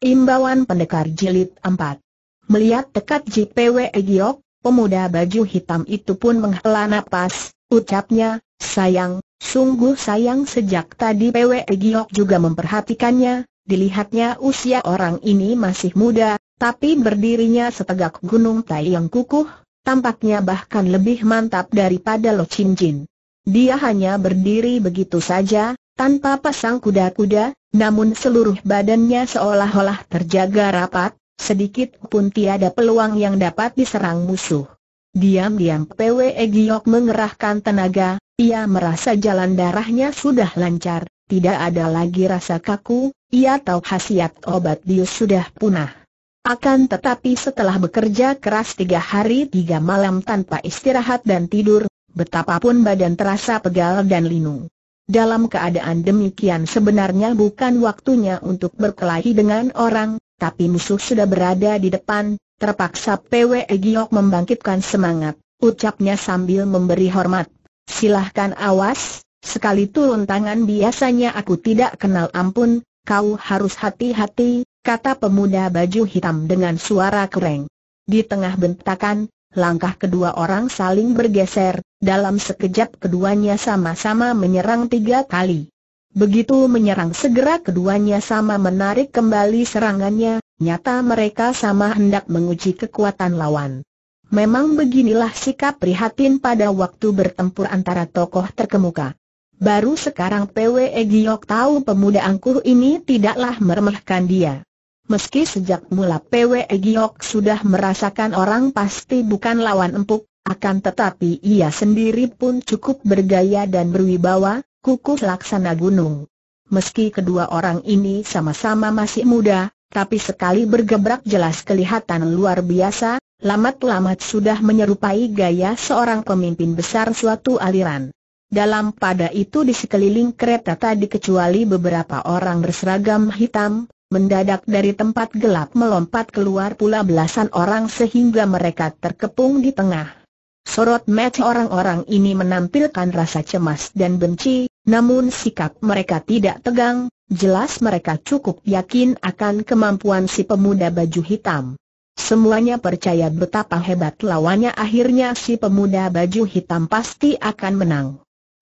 Imbauan Pendekar Jilid 4 Melihat tekad JPW Egyok, pemuda baju hitam itu pun menghela napas, ucapnya, sayang, sungguh sayang sejak tadi PW Egyok juga memperhatikannya, dilihatnya usia orang ini masih muda, tapi berdirinya setegak gunung tai yang kukuh, tampaknya bahkan lebih mantap daripada Lo Chin Jin. Dia hanya berdiri begitu saja, tanpa pasang kuda-kuda, namun seluruh badannya seolah-olah terjaga rapat, sedikit pun tiada peluang yang dapat diserang musuh. Diam-diam PWE Giok mengerahkan tenaga, ia merasa jalan darahnya sudah lancar, tidak ada lagi rasa kaku, ia tahu khasiat obat bius sudah punah. Akan tetapi setelah bekerja keras tiga hari tiga malam tanpa istirahat dan tidur, betapapun badan terasa pegal dan linu. Dalam keadaan demikian sebenarnya bukan waktunya untuk berkelahi dengan orang, tapi musuh sudah berada di depan, terpaksa PW Giok membangkitkan semangat, ucapnya sambil memberi hormat. Silahkan awas, sekali turun tangan biasanya aku tidak kenal ampun, kau harus hati-hati, kata pemuda baju hitam dengan suara kereng. Di tengah bentakan, langkah kedua orang saling bergeser, dalam sekejap keduanya sama-sama menyerang tiga kali. Begitu menyerang segera keduanya sama menarik kembali serangannya, nyata mereka sama hendak menguji kekuatan lawan. Memang beginilah sikap prihatin pada waktu bertempur antara tokoh terkemuka. Baru sekarang PWE Giok tahu pemuda angkuh ini tidaklah meremehkan dia. Meski sejak mula PWE Giok sudah merasakan orang pasti bukan lawan empuk, akan tetapi ia sendiri pun cukup bergaya dan berwibawa, kukuh laksana gunung. Meski kedua orang ini sama-sama masih muda, tapi sekali bergebrak jelas kelihatan luar biasa, lamat-lamat sudah menyerupai gaya seorang pemimpin besar suatu aliran. Dalam pada itu di sekeliling kereta tadi kecuali beberapa orang berseragam hitam, mendadak dari tempat gelap melompat keluar pula belasan orang sehingga mereka terkepung di tengah. Sorot mata orang-orang ini menampilkan rasa cemas dan benci, namun sikap mereka tidak tegang, jelas mereka cukup yakin akan kemampuan si pemuda baju hitam. Semuanya percaya betapa hebat lawannya akhirnya si pemuda baju hitam pasti akan menang.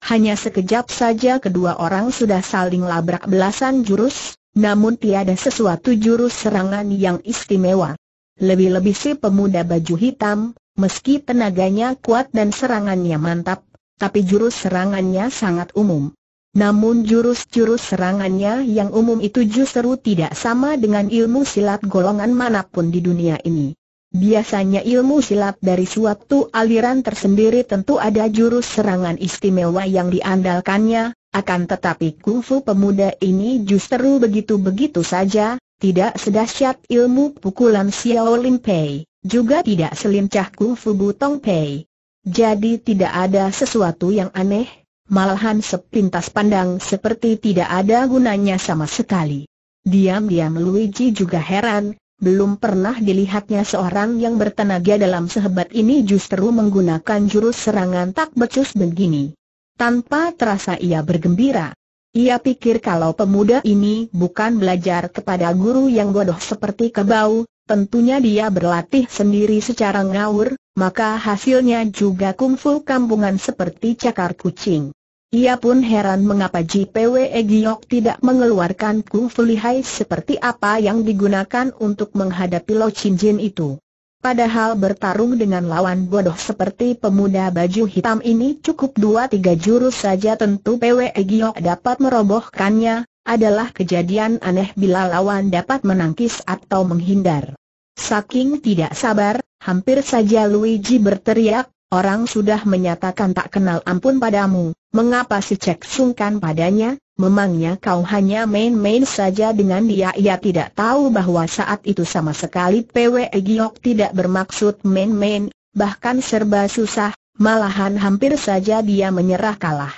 Hanya sekejap saja kedua orang sudah saling labrak belasan jurus, namun tiada sesuatu jurus serangan yang istimewa. Lebih-lebih si pemuda baju hitam, Meski tenaganya kuat dan serangannya mantap, tapi jurus serangannya sangat umum. Namun jurus-jurus serangannya yang umum itu justru tidak sama dengan ilmu silat golongan manapun di dunia ini. Biasanya ilmu silat dari suatu aliran tersendiri tentu ada jurus serangan istimewa yang diandalkannya, akan tetapi kungfu pemuda ini justru begitu-begitu saja, tidak sedahsyat ilmu pukulan Xiao Limpei juga tidak selincah Kungfu Butong Pei. Jadi tidak ada sesuatu yang aneh, malahan sepintas pandang seperti tidak ada gunanya sama sekali. Diam-diam Luigi juga heran, belum pernah dilihatnya seorang yang bertenaga dalam sehebat ini justru menggunakan jurus serangan tak becus begini. Tanpa terasa ia bergembira. Ia pikir kalau pemuda ini bukan belajar kepada guru yang bodoh seperti kebau, Tentunya dia berlatih sendiri secara ngawur, maka hasilnya juga kungfu kampungan seperti cakar kucing. Ia pun heran mengapa JPW Egyok tidak mengeluarkan kungfu lihai seperti apa yang digunakan untuk menghadapi Lo Chin Jin itu. Padahal bertarung dengan lawan bodoh seperti pemuda baju hitam ini cukup dua tiga jurus saja tentu PW Egyok dapat merobohkannya, adalah kejadian aneh bila lawan dapat menangkis atau menghindar. Saking tidak sabar, hampir saja Luigi berteriak, orang sudah menyatakan tak kenal ampun padamu, mengapa si cek sungkan padanya, memangnya kau hanya main-main saja dengan dia ia tidak tahu bahwa saat itu sama sekali PW Giok tidak bermaksud main-main, bahkan serba susah, malahan hampir saja dia menyerah kalah.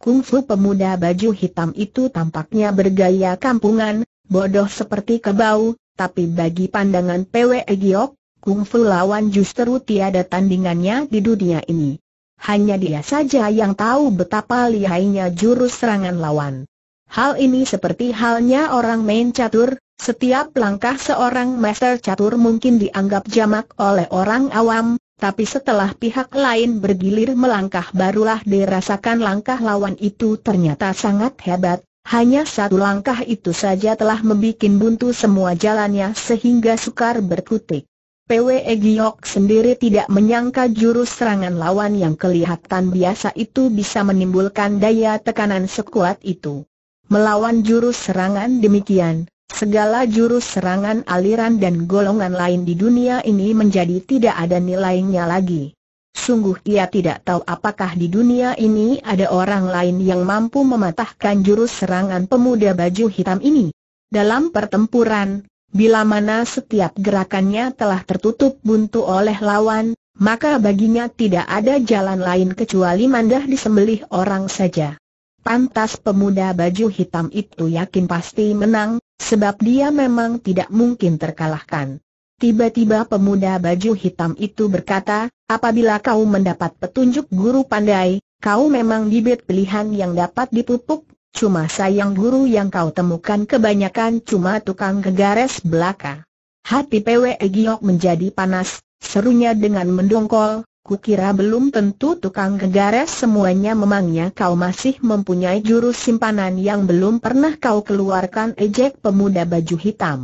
Kungfu pemuda baju hitam itu tampaknya bergaya kampungan, bodoh seperti kebau, tapi bagi pandangan PW Giok, kungfu lawan justru tiada tandingannya di dunia ini. Hanya dia saja yang tahu betapa lihainya jurus serangan lawan. Hal ini seperti halnya orang main catur, setiap langkah seorang master catur mungkin dianggap jamak oleh orang awam, tapi setelah pihak lain bergilir melangkah barulah dirasakan langkah lawan itu ternyata sangat hebat, hanya satu langkah itu saja telah membuat buntu semua jalannya sehingga sukar berkutik. PWE Giok sendiri tidak menyangka jurus serangan lawan yang kelihatan biasa itu bisa menimbulkan daya tekanan sekuat itu. Melawan jurus serangan demikian, segala jurus serangan aliran dan golongan lain di dunia ini menjadi tidak ada nilainya lagi. Sungguh ia tidak tahu apakah di dunia ini ada orang lain yang mampu mematahkan jurus serangan pemuda baju hitam ini. Dalam pertempuran, bila mana setiap gerakannya telah tertutup buntu oleh lawan, maka baginya tidak ada jalan lain kecuali mandah disembelih orang saja. Pantas pemuda baju hitam itu yakin pasti menang, sebab dia memang tidak mungkin terkalahkan. Tiba-tiba pemuda baju hitam itu berkata, apabila kau mendapat petunjuk guru pandai, kau memang bibit pilihan yang dapat dipupuk, cuma sayang guru yang kau temukan kebanyakan cuma tukang gegares belaka. Hati PWE Giok menjadi panas, serunya dengan mendongkol, kukira belum tentu tukang gegares semuanya memangnya kau masih mempunyai jurus simpanan yang belum pernah kau keluarkan ejek pemuda baju hitam.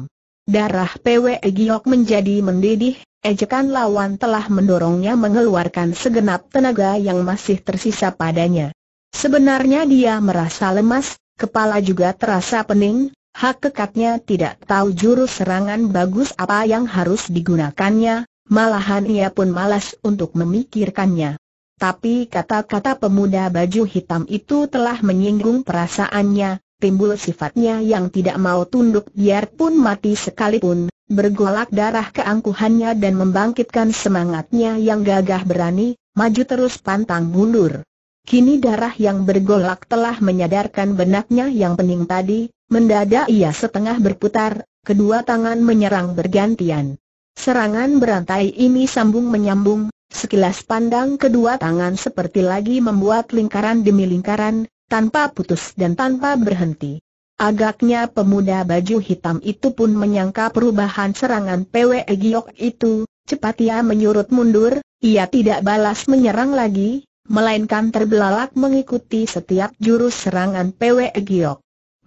Darah PW Giok menjadi mendidih, ejekan lawan telah mendorongnya mengeluarkan segenap tenaga yang masih tersisa padanya. Sebenarnya dia merasa lemas, kepala juga terasa pening, hak kekatnya tidak tahu jurus serangan bagus apa yang harus digunakannya, malahan ia pun malas untuk memikirkannya. Tapi kata-kata pemuda baju hitam itu telah menyinggung perasaannya, timbul sifatnya yang tidak mau tunduk biarpun mati sekalipun, bergolak darah keangkuhannya dan membangkitkan semangatnya yang gagah berani, maju terus pantang mundur. Kini darah yang bergolak telah menyadarkan benaknya yang pening tadi, mendadak ia setengah berputar, kedua tangan menyerang bergantian. Serangan berantai ini sambung menyambung, sekilas pandang kedua tangan seperti lagi membuat lingkaran demi lingkaran, tanpa putus dan tanpa berhenti. Agaknya pemuda baju hitam itu pun menyangka perubahan serangan PW e Giok itu, cepat ia menyurut mundur, ia tidak balas menyerang lagi, melainkan terbelalak mengikuti setiap jurus serangan PW e Giok.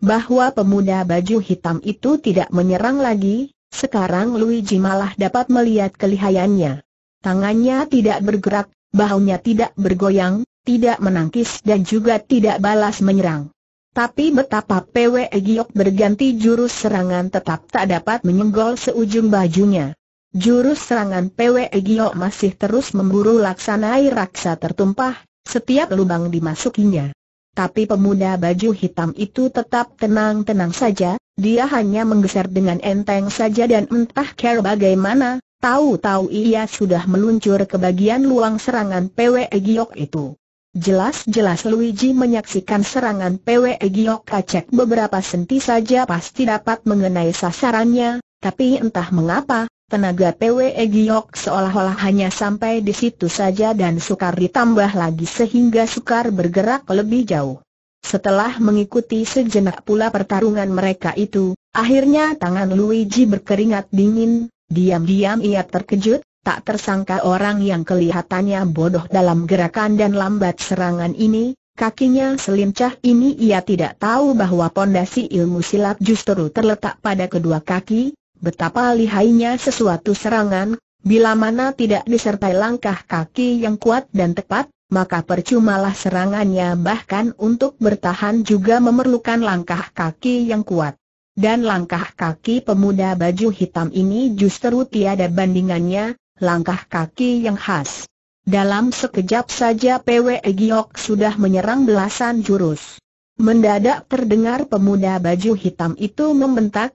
Bahwa pemuda baju hitam itu tidak menyerang lagi, sekarang Luigi malah dapat melihat kelihayannya. Tangannya tidak bergerak, bahunya tidak bergoyang, tidak menangkis dan juga tidak balas menyerang. Tapi betapa PW Giok berganti jurus serangan tetap tak dapat menyenggol seujung bajunya. Jurus serangan PW Giok masih terus memburu laksanai raksa tertumpah, setiap lubang dimasukinya. Tapi pemuda baju hitam itu tetap tenang-tenang saja, dia hanya menggeser dengan enteng saja dan entah care bagaimana, tahu-tahu ia sudah meluncur ke bagian luang serangan PW Giok itu. Jelas-jelas Luigi menyaksikan serangan PW Egyok Kacek beberapa senti saja pasti dapat mengenai sasarannya, tapi entah mengapa, tenaga PW Egyok seolah-olah hanya sampai di situ saja dan sukar ditambah lagi sehingga sukar bergerak lebih jauh. Setelah mengikuti sejenak pula pertarungan mereka itu, akhirnya tangan Luigi berkeringat dingin, diam-diam ia terkejut, Tak tersangka orang yang kelihatannya bodoh dalam gerakan dan lambat serangan ini, kakinya selincah ini ia tidak tahu bahwa pondasi ilmu silat justru terletak pada kedua kaki, betapa lihainya sesuatu serangan, bila mana tidak disertai langkah kaki yang kuat dan tepat, maka percumalah serangannya bahkan untuk bertahan juga memerlukan langkah kaki yang kuat. Dan langkah kaki pemuda baju hitam ini justru tiada bandingannya, langkah kaki yang khas. Dalam sekejap saja PW Giok sudah menyerang belasan jurus. Mendadak terdengar pemuda baju hitam itu membentak,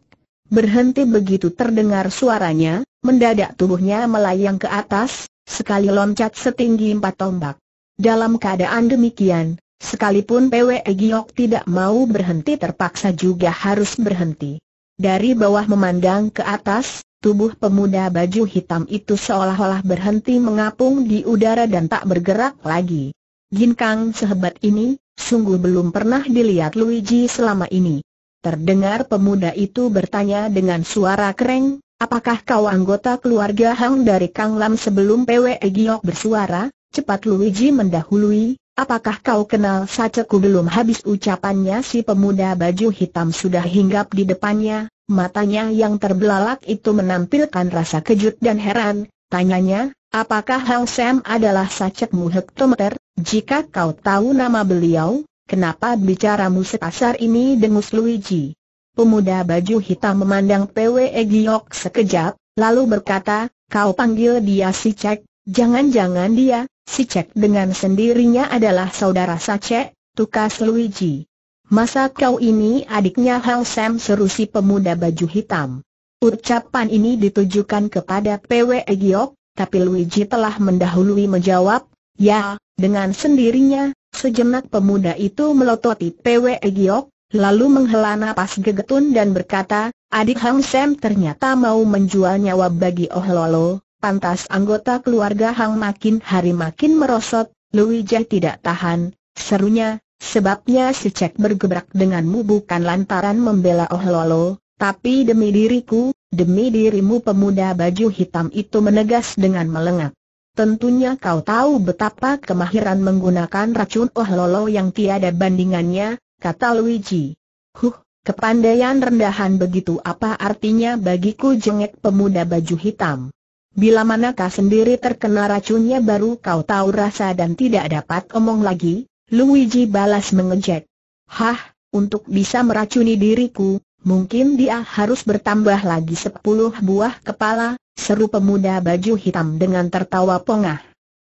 berhenti begitu terdengar suaranya, mendadak tubuhnya melayang ke atas, sekali loncat setinggi empat tombak. Dalam keadaan demikian, sekalipun PW Giok tidak mau berhenti terpaksa juga harus berhenti. Dari bawah memandang ke atas, tubuh pemuda baju hitam itu seolah-olah berhenti mengapung di udara dan tak bergerak lagi. Jin kang sehebat ini, sungguh belum pernah dilihat Luigi selama ini. Terdengar pemuda itu bertanya dengan suara kering, apakah kau anggota keluarga Hang dari Kang Lam sebelum PWE Giok bersuara? Cepat Luigi mendahului, Apakah kau kenal Saceku belum habis ucapannya si pemuda baju hitam sudah hinggap di depannya, Matanya yang terbelalak itu menampilkan rasa kejut dan heran, tanyanya, apakah Hang Sam adalah sacekmu hektometer? Jika kau tahu nama beliau, kenapa bicaramu sekasar ini dengus Luigi? Pemuda baju hitam memandang PWE Giok sekejap, lalu berkata, kau panggil dia si Cek, jangan-jangan dia, si Cek dengan sendirinya adalah saudara Sacek, tukas Luigi. Masa kau ini adiknya Hang Sam seru si pemuda baju hitam. Ucapan ini ditujukan kepada PW Egyok, tapi Luigi telah mendahului menjawab, ya, dengan sendirinya, sejenak pemuda itu melototi PW Egyok, lalu menghela napas gegetun dan berkata, adik Hang Sam ternyata mau menjual nyawa bagi Oh Lolo, pantas anggota keluarga Hang makin hari makin merosot, Luigi tidak tahan, serunya, Sebabnya si Cek bergebrak denganmu bukan lantaran membela Oh Lolo, tapi demi diriku, demi dirimu pemuda baju hitam itu menegas dengan melengak. Tentunya kau tahu betapa kemahiran menggunakan racun Oh Lolo yang tiada bandingannya, kata Luigi. Huh, kepandaian rendahan begitu apa artinya bagiku jengek pemuda baju hitam. Bila manakah sendiri terkena racunnya baru kau tahu rasa dan tidak dapat omong lagi, Luigi balas mengejek. Hah, untuk bisa meracuni diriku, mungkin dia harus bertambah lagi sepuluh buah kepala, seru pemuda baju hitam dengan tertawa pongah.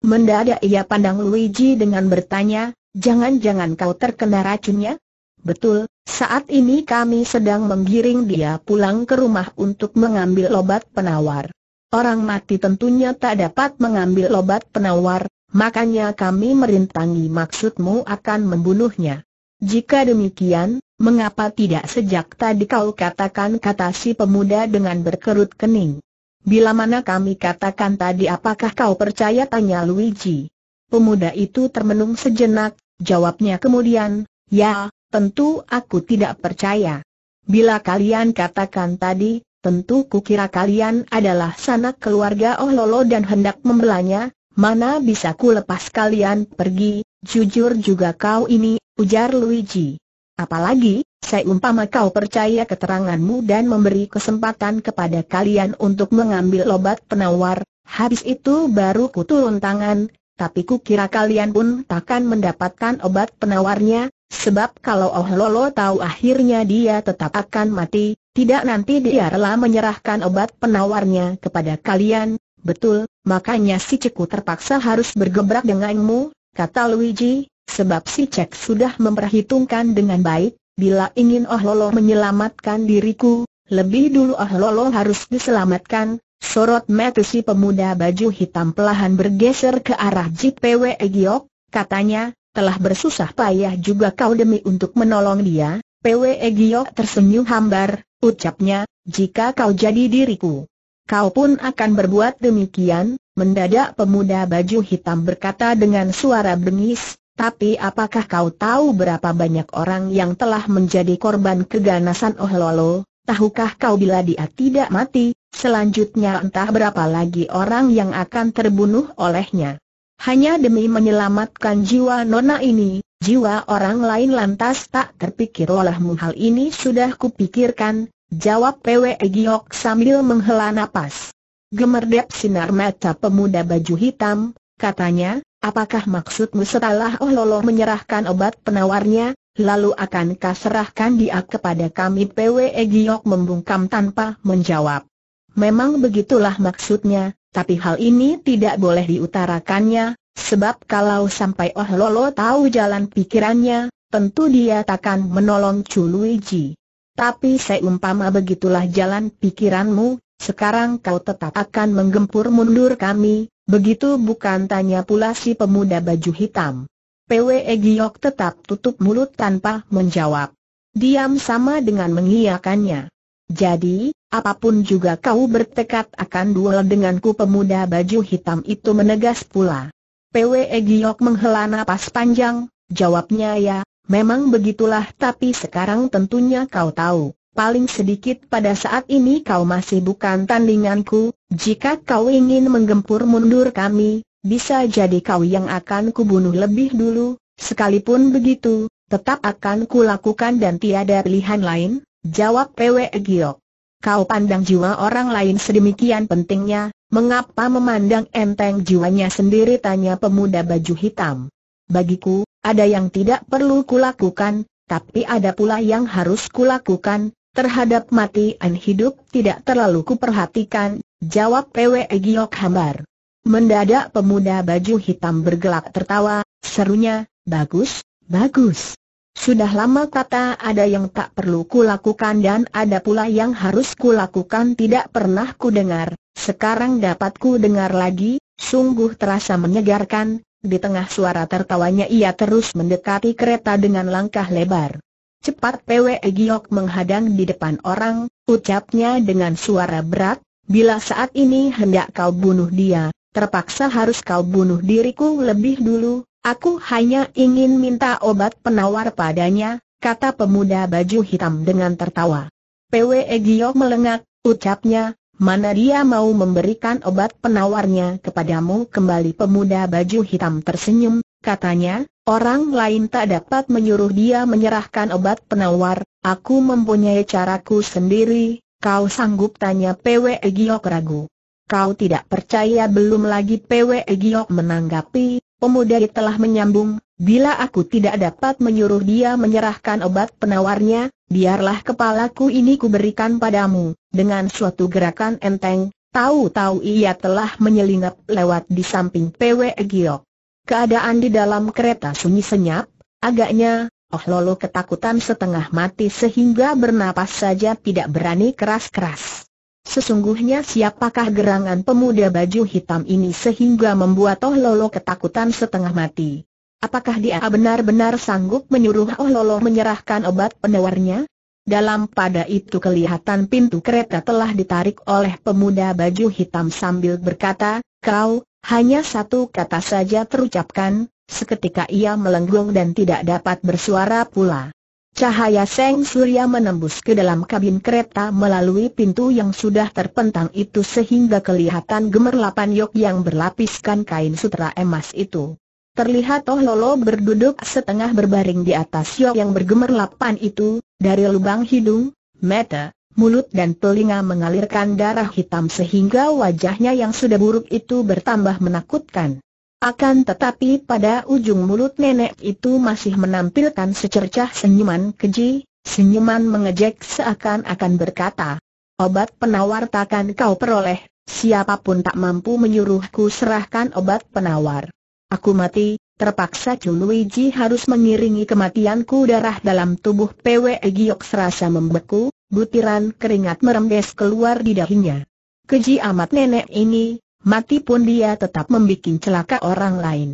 Mendadak ia pandang Luigi dengan bertanya, jangan-jangan kau terkena racunnya? Betul, saat ini kami sedang menggiring dia pulang ke rumah untuk mengambil obat penawar. Orang mati tentunya tak dapat mengambil obat penawar, Makanya kami merintangi maksudmu akan membunuhnya. Jika demikian, mengapa tidak sejak tadi kau katakan kata si pemuda dengan berkerut kening? Bila mana kami katakan tadi apakah kau percaya tanya Luigi? Pemuda itu termenung sejenak, jawabnya kemudian, ya, tentu aku tidak percaya. Bila kalian katakan tadi, tentu kukira kalian adalah sanak keluarga Oh Lolo dan hendak membelanya, Mana bisa ku lepas kalian pergi, jujur juga kau ini, ujar Luigi. Apalagi, saya umpama kau percaya keteranganmu dan memberi kesempatan kepada kalian untuk mengambil obat penawar, habis itu baru ku turun tangan, tapi ku kira kalian pun takkan mendapatkan obat penawarnya, sebab kalau Oh Lolo tahu akhirnya dia tetap akan mati, tidak nanti dia rela menyerahkan obat penawarnya kepada kalian, Betul, makanya si Ceku terpaksa harus bergebrak denganmu, kata Luigi, sebab si Cek sudah memperhitungkan dengan baik, bila ingin Oh Lolo menyelamatkan diriku, lebih dulu Oh Lolo harus diselamatkan. Sorot mata si pemuda baju hitam pelahan bergeser ke arah JPW Egyok, katanya, telah bersusah payah juga kau demi untuk menolong dia, PW Egyok tersenyum hambar, ucapnya, jika kau jadi diriku, Kau pun akan berbuat demikian, mendadak pemuda baju hitam berkata dengan suara bengis, tapi apakah kau tahu berapa banyak orang yang telah menjadi korban keganasan Oh Lolo? Tahukah kau bila dia tidak mati, selanjutnya entah berapa lagi orang yang akan terbunuh olehnya? Hanya demi menyelamatkan jiwa nona ini, jiwa orang lain lantas tak terpikir olehmu hal ini sudah kupikirkan, Jawab PW Giok sambil menghela napas. Gemerdep sinar mata pemuda baju hitam, katanya, apakah maksudmu setelah Oh Lolo menyerahkan obat penawarnya, lalu akankah serahkan dia kepada kami PW Giok membungkam tanpa menjawab. Memang begitulah maksudnya, tapi hal ini tidak boleh diutarakannya, sebab kalau sampai Oh Lolo tahu jalan pikirannya, tentu dia takkan menolong Luigi. Tapi seumpama begitulah jalan pikiranmu, sekarang kau tetap akan menggempur mundur kami, begitu bukan tanya pula si pemuda baju hitam. PWE Giok tetap tutup mulut tanpa menjawab. Diam sama dengan mengiyakannya. Jadi, apapun juga kau bertekad akan duel denganku pemuda baju hitam itu menegas pula. PWE Giok menghela napas panjang, jawabnya ya, Memang begitulah tapi sekarang tentunya kau tahu, paling sedikit pada saat ini kau masih bukan tandinganku, jika kau ingin menggempur mundur kami, bisa jadi kau yang akan kubunuh lebih dulu, sekalipun begitu, tetap akan kulakukan dan tiada pilihan lain, jawab Pwe Giok. Kau pandang jiwa orang lain sedemikian pentingnya, mengapa memandang enteng jiwanya sendiri tanya pemuda baju hitam. Bagiku, ada yang tidak perlu kulakukan, tapi ada pula yang harus kulakukan, terhadap mati dan hidup tidak terlalu kuperhatikan, jawab PW Giok Hambar. Mendadak pemuda baju hitam bergelak tertawa, serunya, bagus, bagus. Sudah lama kata ada yang tak perlu kulakukan dan ada pula yang harus kulakukan tidak pernah kudengar, sekarang dapat ku dengar lagi, sungguh terasa menyegarkan, di tengah suara tertawanya ia terus mendekati kereta dengan langkah lebar. Cepat PW e Giok menghadang di depan orang, ucapnya dengan suara berat, bila saat ini hendak kau bunuh dia, terpaksa harus kau bunuh diriku lebih dulu, aku hanya ingin minta obat penawar padanya, kata pemuda baju hitam dengan tertawa. PW e Giok melengak, ucapnya, Mana dia mau memberikan obat penawarnya kepadamu kembali pemuda baju hitam tersenyum, katanya, orang lain tak dapat menyuruh dia menyerahkan obat penawar, aku mempunyai caraku sendiri, kau sanggup tanya P.W.E. Giok ragu. Kau tidak percaya belum lagi P.W.E. Giok menanggapi, Pemuda itu telah menyambung, bila aku tidak dapat menyuruh dia menyerahkan obat penawarnya, biarlah kepalaku ini kuberikan padamu. Dengan suatu gerakan enteng, tahu-tahu ia telah menyelinap lewat di samping PW Giok. Keadaan di dalam kereta sunyi senyap, agaknya, oh lolo ketakutan setengah mati sehingga bernapas saja tidak berani keras-keras. Sesungguhnya siapakah gerangan pemuda baju hitam ini sehingga membuat Oh Lolo ketakutan setengah mati? Apakah dia benar-benar sanggup menyuruh Oh Lolo menyerahkan obat penawarnya? Dalam pada itu kelihatan pintu kereta telah ditarik oleh pemuda baju hitam sambil berkata, Kau, hanya satu kata saja terucapkan, seketika ia melenggung dan tidak dapat bersuara pula. Cahaya Seng Surya menembus ke dalam kabin kereta melalui pintu yang sudah terpentang itu sehingga kelihatan gemerlapan yok yang berlapiskan kain sutra emas itu. Terlihat Toh Lolo berduduk setengah berbaring di atas yok yang bergemerlapan itu, dari lubang hidung, mata, mulut dan telinga mengalirkan darah hitam sehingga wajahnya yang sudah buruk itu bertambah menakutkan. Akan tetapi pada ujung mulut nenek itu masih menampilkan secercah senyuman keji, senyuman mengejek seakan-akan berkata, Obat penawar takkan kau peroleh, siapapun tak mampu menyuruhku serahkan obat penawar. Aku mati, terpaksa Chun Luigi harus mengiringi kematianku darah dalam tubuh PW Giok serasa membeku, butiran keringat merembes keluar di dahinya. Keji amat nenek ini, mati pun dia tetap membuat celaka orang lain.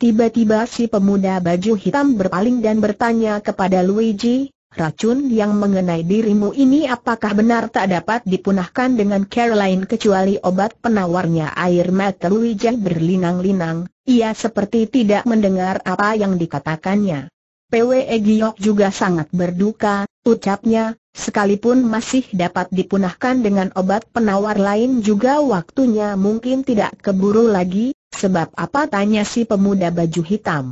Tiba-tiba si pemuda baju hitam berpaling dan bertanya kepada Luigi, racun yang mengenai dirimu ini apakah benar tak dapat dipunahkan dengan Caroline kecuali obat penawarnya air mata Luigi berlinang-linang, ia seperti tidak mendengar apa yang dikatakannya. PWE Giok juga sangat berduka, Ucapnya, sekalipun masih dapat dipunahkan dengan obat penawar lain juga waktunya mungkin tidak keburu lagi, sebab apa tanya si pemuda baju hitam.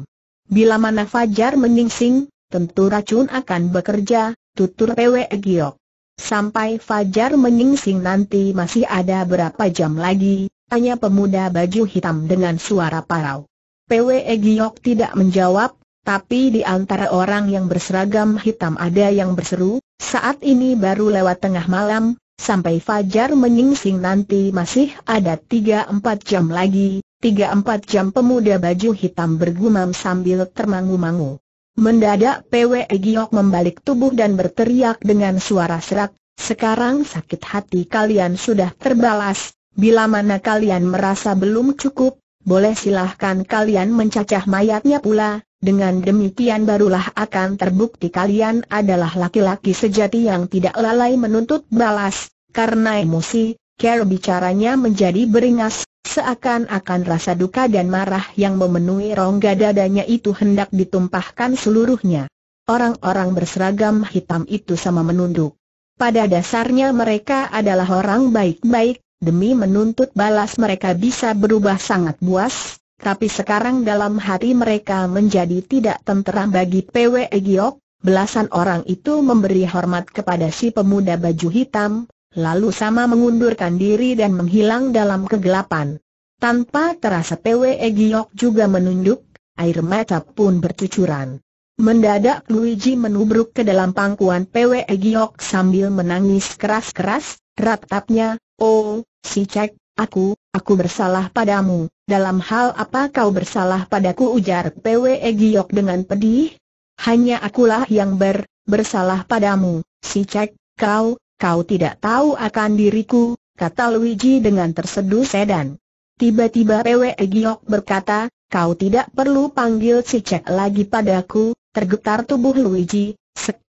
Bila mana Fajar meningsing, tentu racun akan bekerja, tutur PW Giok. Sampai Fajar meningsing nanti masih ada berapa jam lagi, tanya pemuda baju hitam dengan suara parau. PW Giok tidak menjawab, tapi di antara orang yang berseragam hitam ada yang berseru, saat ini baru lewat tengah malam, sampai fajar menyingsing nanti masih ada 3-4 jam lagi, 3-4 jam pemuda baju hitam bergumam sambil termangu-mangu. Mendadak PW Giok membalik tubuh dan berteriak dengan suara serak, sekarang sakit hati kalian sudah terbalas, bila mana kalian merasa belum cukup, boleh silahkan kalian mencacah mayatnya pula, dengan demikian barulah akan terbukti kalian adalah laki-laki sejati yang tidak lalai menuntut balas, karena emosi, Care bicaranya menjadi beringas, seakan-akan rasa duka dan marah yang memenuhi rongga dadanya itu hendak ditumpahkan seluruhnya. Orang-orang berseragam hitam itu sama menunduk. Pada dasarnya mereka adalah orang baik-baik, demi menuntut balas mereka bisa berubah sangat buas, tapi sekarang dalam hati mereka menjadi tidak tenteram bagi PW Giok, belasan orang itu memberi hormat kepada si pemuda baju hitam, lalu sama mengundurkan diri dan menghilang dalam kegelapan. Tanpa terasa PW Giok juga menunduk, air mata pun bercucuran. Mendadak Luigi menubruk ke dalam pangkuan PW Giok sambil menangis keras-keras, ratapnya, oh, si cek, Aku, aku bersalah padamu, dalam hal apa kau bersalah padaku ujar Pwe Giok dengan pedih? Hanya akulah yang ber, bersalah padamu, si Cek, kau, kau tidak tahu akan diriku, kata Luigi dengan terseduh sedan. Tiba-tiba Pwe Giok berkata, kau tidak perlu panggil si Cek lagi padaku, tergetar tubuh Luigi,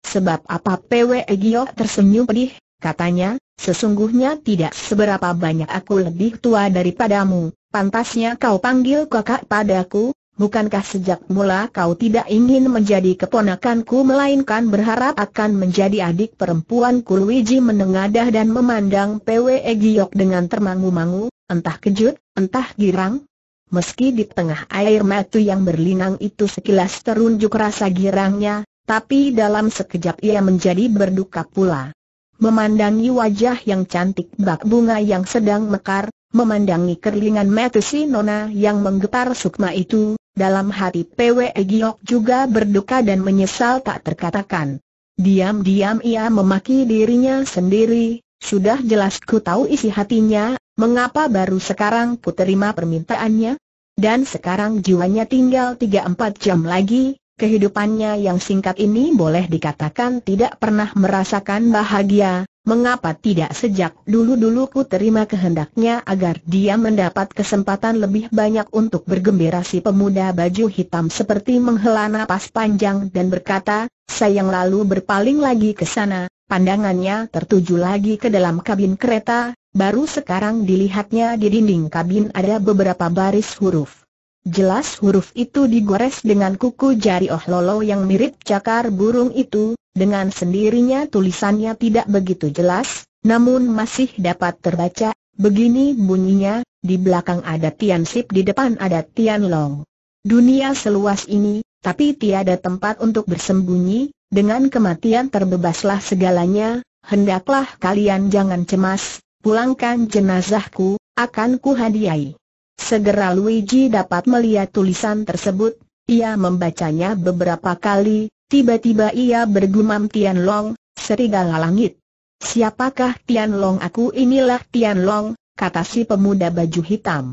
sebab apa Pwe Giok tersenyum pedih, katanya, Sesungguhnya tidak seberapa banyak aku lebih tua daripadamu, pantasnya kau panggil kakak padaku, bukankah sejak mula kau tidak ingin menjadi keponakanku melainkan berharap akan menjadi adik perempuanku Luigi menengadah dan memandang PWE Giyok dengan termangu-mangu, entah kejut, entah girang. Meski di tengah air mata yang berlinang itu sekilas terunjuk rasa girangnya, tapi dalam sekejap ia menjadi berduka pula memandangi wajah yang cantik bak bunga yang sedang mekar, memandangi kerlingan mata si Nona yang menggetar sukma itu, dalam hati PW Giok juga berduka dan menyesal tak terkatakan. Diam-diam ia memaki dirinya sendiri, sudah jelas ku tahu isi hatinya, mengapa baru sekarang ku terima permintaannya? Dan sekarang jiwanya tinggal tiga empat jam lagi, Kehidupannya yang singkat ini boleh dikatakan tidak pernah merasakan bahagia, mengapa tidak sejak dulu-dulu ku terima kehendaknya agar dia mendapat kesempatan lebih banyak untuk bergembira si pemuda baju hitam seperti menghela napas panjang dan berkata, sayang lalu berpaling lagi ke sana, pandangannya tertuju lagi ke dalam kabin kereta, baru sekarang dilihatnya di dinding kabin ada beberapa baris huruf. Jelas huruf itu digores dengan kuku jari Oh Lolo yang mirip cakar burung itu, dengan sendirinya tulisannya tidak begitu jelas, namun masih dapat terbaca, begini bunyinya, di belakang ada Tian Sip di depan ada Tian Long. Dunia seluas ini, tapi tiada tempat untuk bersembunyi, dengan kematian terbebaslah segalanya, hendaklah kalian jangan cemas, pulangkan jenazahku, akan kuhadiahi. Segera Luigi dapat melihat tulisan tersebut, ia membacanya beberapa kali, tiba-tiba ia bergumam Tian Long, serigala langit. Siapakah Tian Long aku inilah Tian Long, kata si pemuda baju hitam.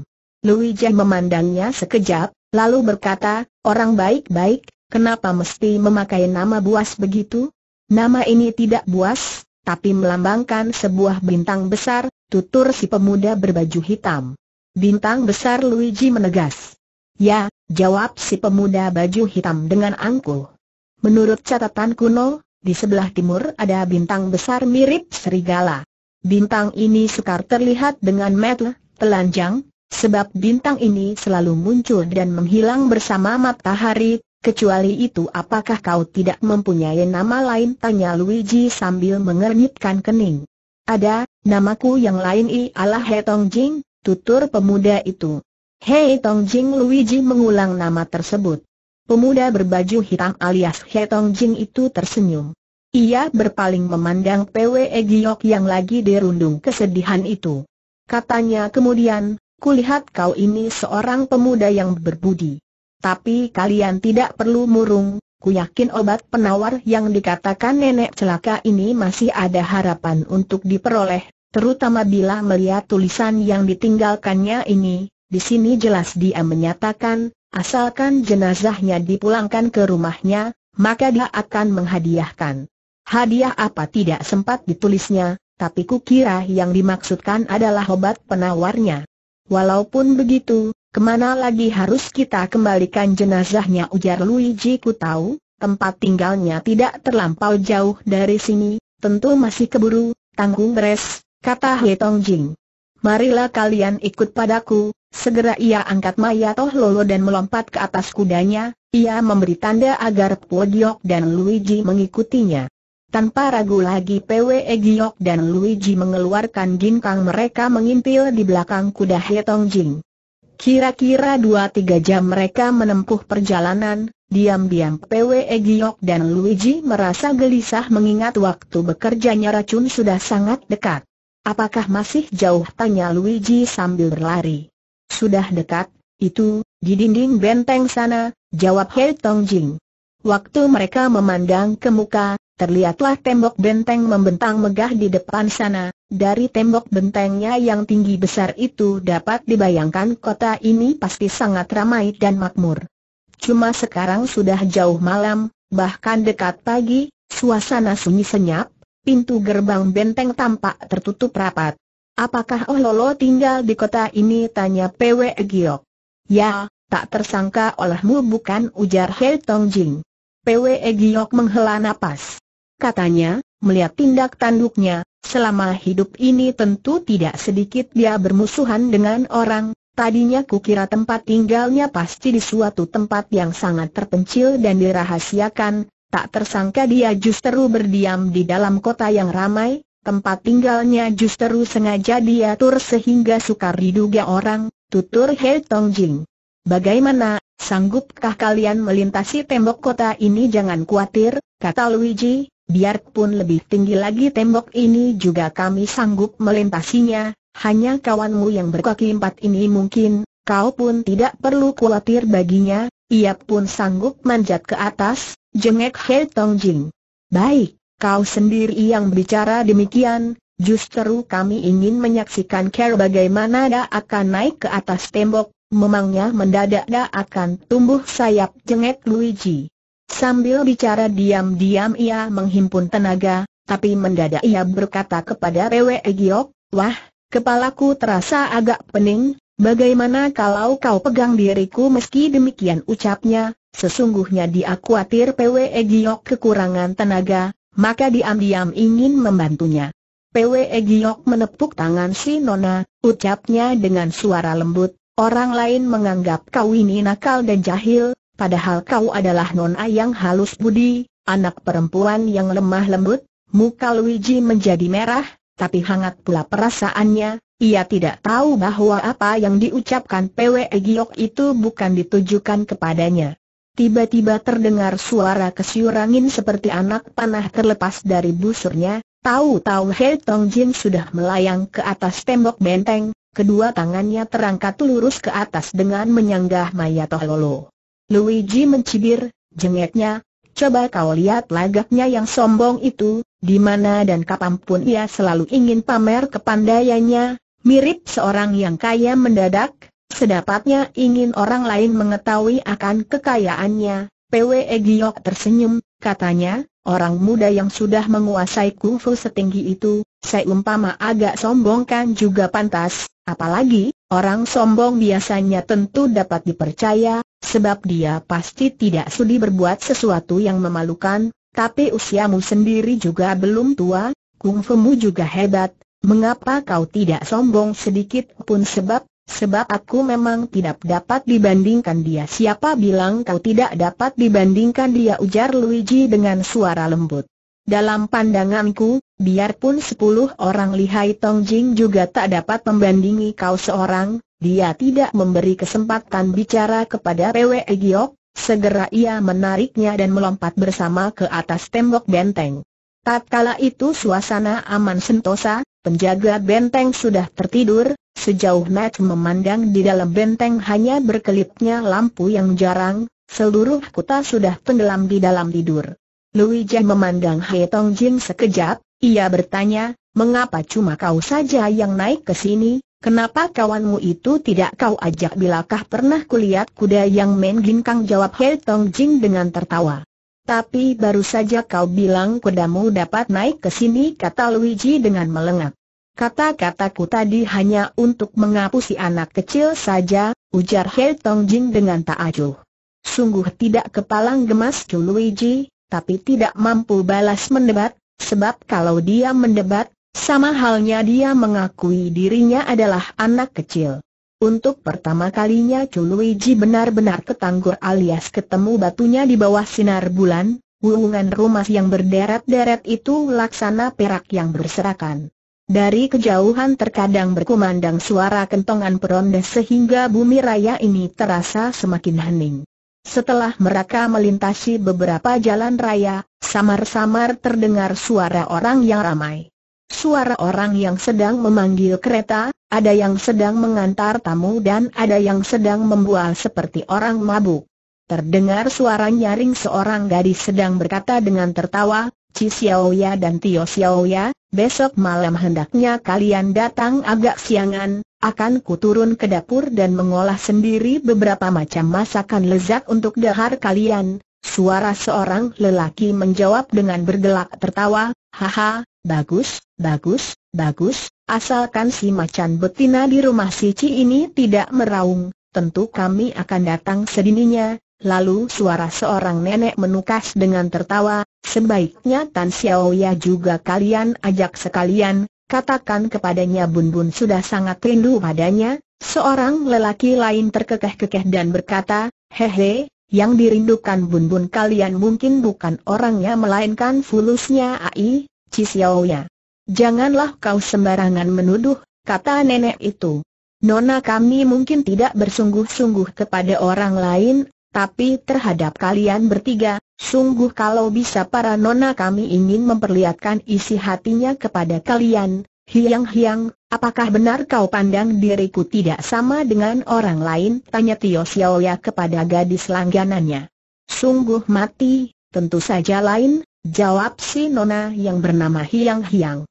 Luigi memandangnya sekejap, lalu berkata, orang baik-baik, kenapa mesti memakai nama buas begitu? Nama ini tidak buas, tapi melambangkan sebuah bintang besar, tutur si pemuda berbaju hitam. Bintang besar Luigi menegas. Ya, jawab si pemuda baju hitam dengan angkuh. Menurut catatan kuno, di sebelah timur ada bintang besar mirip serigala. Bintang ini sukar terlihat dengan metel, telanjang, sebab bintang ini selalu muncul dan menghilang bersama matahari, kecuali itu apakah kau tidak mempunyai nama lain? Tanya Luigi sambil mengernyitkan kening. Ada, namaku yang lain ialah Hetong Jing, tutur pemuda itu. Hei Tong Jing Luigi mengulang nama tersebut. Pemuda berbaju hitam alias Hei Tong Jing itu tersenyum. Ia berpaling memandang PWE Giok yang lagi dirundung kesedihan itu. Katanya kemudian, kulihat kau ini seorang pemuda yang berbudi. Tapi kalian tidak perlu murung, ku yakin obat penawar yang dikatakan nenek celaka ini masih ada harapan untuk diperoleh, terutama bila melihat tulisan yang ditinggalkannya ini, di sini jelas dia menyatakan, asalkan jenazahnya dipulangkan ke rumahnya, maka dia akan menghadiahkan. Hadiah apa tidak sempat ditulisnya, tapi kukira yang dimaksudkan adalah obat penawarnya. Walaupun begitu, kemana lagi harus kita kembalikan jenazahnya ujar Luigi ku tahu, tempat tinggalnya tidak terlampau jauh dari sini, tentu masih keburu, tanggung beres, kata He Tong Jing. Marilah kalian ikut padaku, segera ia angkat Maya Toh Lolo dan melompat ke atas kudanya, ia memberi tanda agar Po Giok dan Luigi mengikutinya. Tanpa ragu lagi PWE Giok dan Luigi mengeluarkan ginkang mereka mengintil di belakang kuda He Tong Jing. Kira-kira 2-3 jam mereka menempuh perjalanan, diam-diam PWE Giok dan Luigi merasa gelisah mengingat waktu bekerjanya racun sudah sangat dekat. Apakah masih jauh? Tanya Luigi sambil berlari. Sudah dekat, itu, di dinding benteng sana, jawab Hei Tong Jing. Waktu mereka memandang ke muka, terlihatlah tembok benteng membentang megah di depan sana, dari tembok bentengnya yang tinggi besar itu dapat dibayangkan kota ini pasti sangat ramai dan makmur. Cuma sekarang sudah jauh malam, bahkan dekat pagi, suasana sunyi senyap, pintu gerbang benteng tampak tertutup rapat. Apakah Oh Lolo tinggal di kota ini? Tanya PW Giok. Ya, tak tersangka olehmu bukan ujar He Tong Jing. PW Giok menghela napas. Katanya, melihat tindak tanduknya, selama hidup ini tentu tidak sedikit dia bermusuhan dengan orang, tadinya kukira tempat tinggalnya pasti di suatu tempat yang sangat terpencil dan dirahasiakan, Tak tersangka dia justru berdiam di dalam kota yang ramai, tempat tinggalnya justru sengaja diatur sehingga sukar diduga orang, tutur He Tong Jing. Bagaimana, sanggupkah kalian melintasi tembok kota ini jangan khawatir, kata Luigi, biarpun lebih tinggi lagi tembok ini juga kami sanggup melintasinya, hanya kawanmu yang berkaki empat ini mungkin, kau pun tidak perlu khawatir baginya, ia pun sanggup manjat ke atas, jengek Hei Tong Jing. Baik, kau sendiri yang bicara demikian, justru kami ingin menyaksikan Ker bagaimana dia akan naik ke atas tembok, memangnya mendadak dia akan tumbuh sayap jengek Luigi. Sambil bicara diam-diam ia menghimpun tenaga, tapi mendadak ia berkata kepada Pwe Giok, Wah, kepalaku terasa agak pening, Bagaimana kalau kau pegang diriku meski demikian ucapnya, sesungguhnya dia khawatir PWE Giyok kekurangan tenaga, maka diam-diam ingin membantunya. PWE Giyok menepuk tangan si Nona, ucapnya dengan suara lembut, orang lain menganggap kau ini nakal dan jahil, padahal kau adalah Nona yang halus budi, anak perempuan yang lemah lembut, muka Luigi menjadi merah, tapi hangat pula perasaannya, ia tidak tahu bahwa apa yang diucapkan Pwe Giok itu bukan ditujukan kepadanya. Tiba-tiba terdengar suara kesiurangin seperti anak panah terlepas dari busurnya, tahu-tahu He Tong Jin sudah melayang ke atas tembok benteng, kedua tangannya terangkat lurus ke atas dengan menyanggah Toh Lolo. Luigi mencibir, jengeknya, coba kau lihat lagaknya yang sombong itu, di mana dan kapanpun ia selalu ingin pamer kepandaiannya, mirip seorang yang kaya mendadak, sedapatnya ingin orang lain mengetahui akan kekayaannya. PWE Giok tersenyum, katanya, orang muda yang sudah menguasai kungfu setinggi itu, saya umpama agak sombong kan juga pantas, apalagi, orang sombong biasanya tentu dapat dipercaya, sebab dia pasti tidak sudi berbuat sesuatu yang memalukan, tapi usiamu sendiri juga belum tua, kungfumu juga hebat, Mengapa kau tidak sombong sedikit pun sebab, sebab aku memang tidak dapat dibandingkan dia Siapa bilang kau tidak dapat dibandingkan dia ujar Luigi dengan suara lembut Dalam pandanganku, biarpun sepuluh orang lihai Tong Jing juga tak dapat membandingi kau seorang Dia tidak memberi kesempatan bicara kepada PWE Giok Segera ia menariknya dan melompat bersama ke atas tembok benteng Tatkala itu suasana aman sentosa, penjaga benteng sudah tertidur, sejauh Matt memandang di dalam benteng hanya berkelipnya lampu yang jarang, seluruh kota sudah tenggelam di dalam tidur. Luija memandang He Tong Jin sekejap, ia bertanya, mengapa cuma kau saja yang naik ke sini, Kenapa kawanmu itu tidak kau ajak bilakah pernah kulihat kuda yang main ginkang jawab He Tong Jin dengan tertawa. Tapi baru saja kau bilang kudamu dapat naik ke sini kata Luigi dengan melengak. Kata-kataku tadi hanya untuk mengapusi anak kecil saja, ujar Hei Tong Jing dengan tak ajuh. Sungguh tidak kepalang gemas Chu Luigi, tapi tidak mampu balas mendebat, sebab kalau dia mendebat, sama halnya dia mengakui dirinya adalah anak kecil. Untuk pertama kalinya Chu Luigi benar-benar ketanggur alias ketemu batunya di bawah sinar bulan, hubungan rumah yang berderet-deret itu laksana perak yang berserakan. Dari kejauhan terkadang berkumandang suara kentongan peronda sehingga bumi raya ini terasa semakin hening. Setelah mereka melintasi beberapa jalan raya, samar-samar terdengar suara orang yang ramai. Suara orang yang sedang memanggil kereta, ada yang sedang mengantar tamu dan ada yang sedang membual seperti orang mabuk. Terdengar suara nyaring seorang gadis sedang berkata dengan tertawa, Ci Xiaoya dan Tio Xiaoya, besok malam hendaknya kalian datang agak siangan, akan kuturun ke dapur dan mengolah sendiri beberapa macam masakan lezat untuk dahar kalian. Suara seorang lelaki menjawab dengan bergelak tertawa, haha, bagus, bagus, bagus, asalkan si macan betina di rumah Sici ini tidak meraung, tentu kami akan datang sedininya, Lalu suara seorang nenek menukas dengan tertawa, sebaiknya Tan Xiao ya juga kalian ajak sekalian, katakan kepadanya Bun Bun sudah sangat rindu padanya, seorang lelaki lain terkekeh-kekeh dan berkata, hehe, yang dirindukan Bun Bun kalian mungkin bukan orangnya melainkan fulusnya Ai, Ci Xiaoya, Janganlah kau sembarangan menuduh, kata nenek itu. Nona kami mungkin tidak bersungguh-sungguh kepada orang lain, tapi terhadap kalian bertiga, sungguh kalau bisa para nona kami ingin memperlihatkan isi hatinya kepada kalian, hiang-hiang, apakah benar kau pandang diriku tidak sama dengan orang lain? Tanya Tio Xiaoya kepada gadis langganannya. Sungguh mati, tentu saja lain, jawab si nona yang bernama Hiang-hiang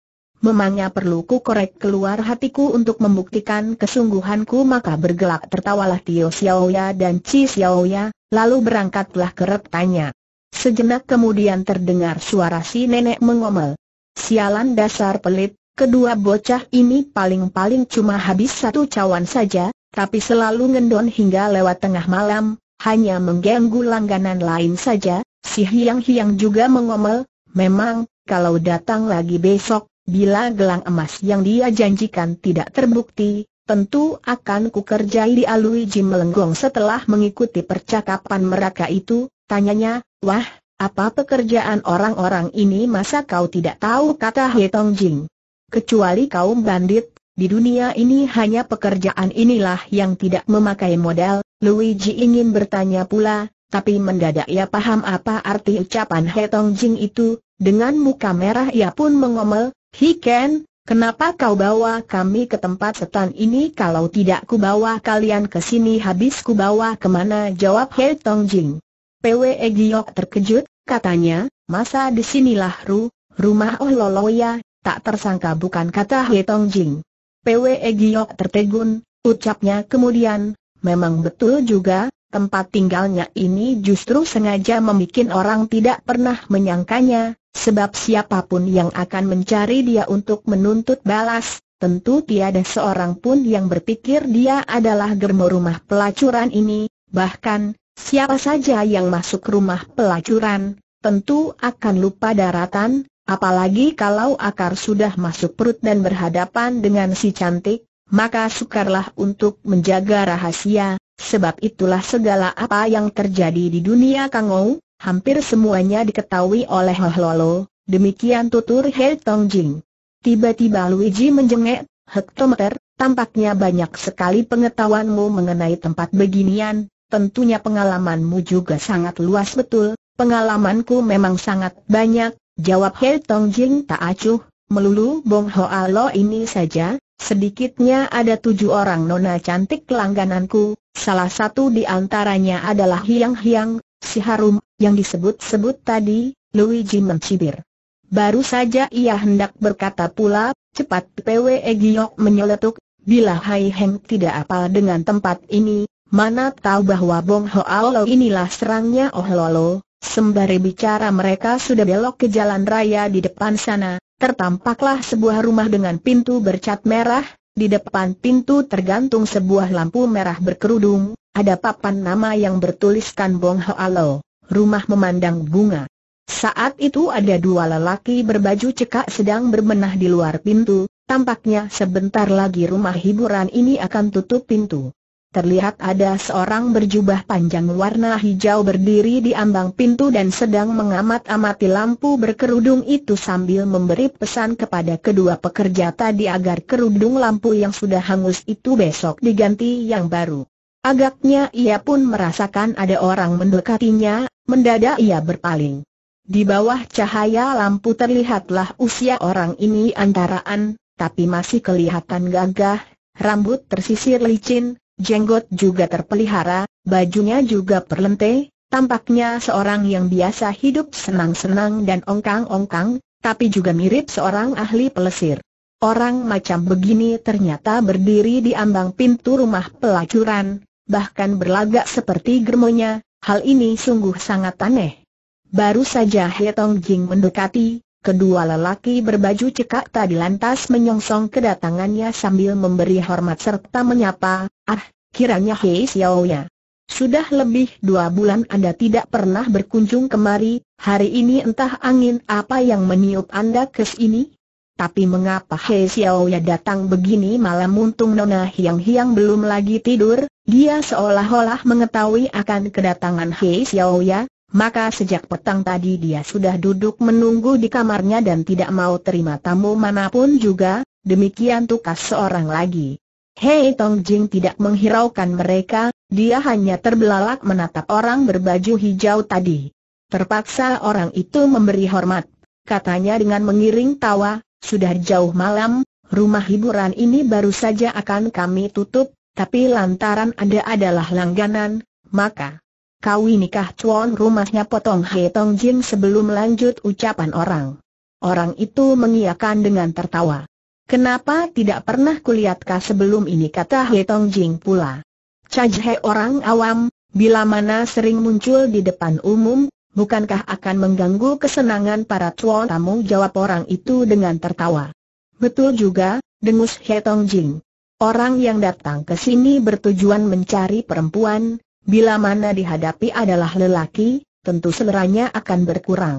memangnya perlu ku korek keluar hatiku untuk membuktikan kesungguhanku maka bergelak tertawalah Tio Xiaoya dan Chi Xiaoya, lalu berangkatlah ke retanya. Sejenak kemudian terdengar suara si nenek mengomel. Sialan dasar pelit, kedua bocah ini paling-paling cuma habis satu cawan saja, tapi selalu ngendon hingga lewat tengah malam, hanya mengganggu langganan lain saja, si Hiang-Hiang juga mengomel, memang, kalau datang lagi besok, Bila gelang emas yang dia janjikan tidak terbukti, tentu akan kukerjai di Luigi melenggong setelah mengikuti percakapan mereka itu, tanyanya, wah, apa pekerjaan orang-orang ini masa kau tidak tahu kata He Tong Jing. Kecuali kaum bandit, di dunia ini hanya pekerjaan inilah yang tidak memakai modal, Luigi ingin bertanya pula, tapi mendadak ia paham apa arti ucapan He Tong Jing itu, dengan muka merah ia pun mengomel, Hiken, kenapa kau bawa kami ke tempat setan ini kalau tidak ku bawa kalian ke sini habis ku bawa kemana jawab He Tong Jing. PWE Giok terkejut, katanya, masa di sinilah Ru, rumah Oh Loloya, tak tersangka bukan kata He Tong Jing. PWE Giok tertegun, ucapnya kemudian, memang betul juga, tempat tinggalnya ini justru sengaja membuat orang tidak pernah menyangkanya, sebab siapapun yang akan mencari dia untuk menuntut balas, tentu tiada seorang pun yang berpikir dia adalah germo rumah pelacuran ini, bahkan, siapa saja yang masuk rumah pelacuran, tentu akan lupa daratan, apalagi kalau akar sudah masuk perut dan berhadapan dengan si cantik, maka sukarlah untuk menjaga rahasia, Sebab itulah segala apa yang terjadi di dunia Kangou, hampir semuanya diketahui oleh Hohlolo, demikian tutur He Tong Jing. Tiba-tiba Luigi menjengek, hektometer, tampaknya banyak sekali pengetahuanmu mengenai tempat beginian, tentunya pengalamanmu juga sangat luas betul, pengalamanku memang sangat banyak, jawab He Tong Jing tak acuh, melulu Bong Hoa Lo ini saja, Sedikitnya ada tujuh orang nona cantik langgananku, salah satu di antaranya adalah Hiang Hiang, si Harum, yang disebut-sebut tadi, Luigi mencibir. Baru saja ia hendak berkata pula, cepat PWE Giok menyeletuk, bila Hai Heng tidak apal dengan tempat ini, mana tahu bahwa Bong ho alo inilah serangnya Oh Lolo, sembari bicara mereka sudah belok ke jalan raya di depan sana, tertampaklah sebuah rumah dengan pintu bercat merah, di depan pintu tergantung sebuah lampu merah berkerudung, ada papan nama yang bertuliskan Bong Hoalo, rumah memandang bunga. Saat itu ada dua lelaki berbaju cekak sedang berbenah di luar pintu, tampaknya sebentar lagi rumah hiburan ini akan tutup pintu terlihat ada seorang berjubah panjang warna hijau berdiri di ambang pintu dan sedang mengamat-amati lampu berkerudung itu sambil memberi pesan kepada kedua pekerja tadi agar kerudung lampu yang sudah hangus itu besok diganti yang baru. Agaknya ia pun merasakan ada orang mendekatinya, mendadak ia berpaling. Di bawah cahaya lampu terlihatlah usia orang ini antaraan, tapi masih kelihatan gagah, rambut tersisir licin, Jenggot juga terpelihara, bajunya juga perlente, tampaknya seorang yang biasa hidup senang-senang dan ongkang-ongkang, tapi juga mirip seorang ahli pelesir. Orang macam begini ternyata berdiri di ambang pintu rumah pelacuran, bahkan berlagak seperti germonya, hal ini sungguh sangat aneh. Baru saja He Tong Jing mendekati, Kedua lelaki berbaju cekak tadi lantas menyongsong kedatangannya sambil memberi hormat serta menyapa, ah, kiranya Hei Ya. Sudah lebih dua bulan Anda tidak pernah berkunjung kemari, hari ini entah angin apa yang meniup Anda ke sini? Tapi mengapa Hei Ya datang begini malam untung Nona Hiang-Hiang belum lagi tidur, dia seolah-olah mengetahui akan kedatangan Hei Ya. Maka sejak petang tadi dia sudah duduk menunggu di kamarnya dan tidak mau terima tamu manapun juga, demikian tukas seorang lagi. Hei Tong Jing tidak menghiraukan mereka, dia hanya terbelalak menatap orang berbaju hijau tadi. Terpaksa orang itu memberi hormat, katanya dengan mengiring tawa, sudah jauh malam, rumah hiburan ini baru saja akan kami tutup, tapi lantaran Anda adalah langganan, maka kau nikah cuan rumahnya potong He Tong Jin sebelum lanjut ucapan orang. Orang itu mengiakan dengan tertawa. Kenapa tidak pernah kulihatkah sebelum ini kata He Tong Jin pula. Cajhe orang awam, bila mana sering muncul di depan umum, bukankah akan mengganggu kesenangan para cuan tamu jawab orang itu dengan tertawa. Betul juga, dengus He Tong Jin. Orang yang datang ke sini bertujuan mencari perempuan, Bila mana dihadapi adalah lelaki, tentu seleranya akan berkurang.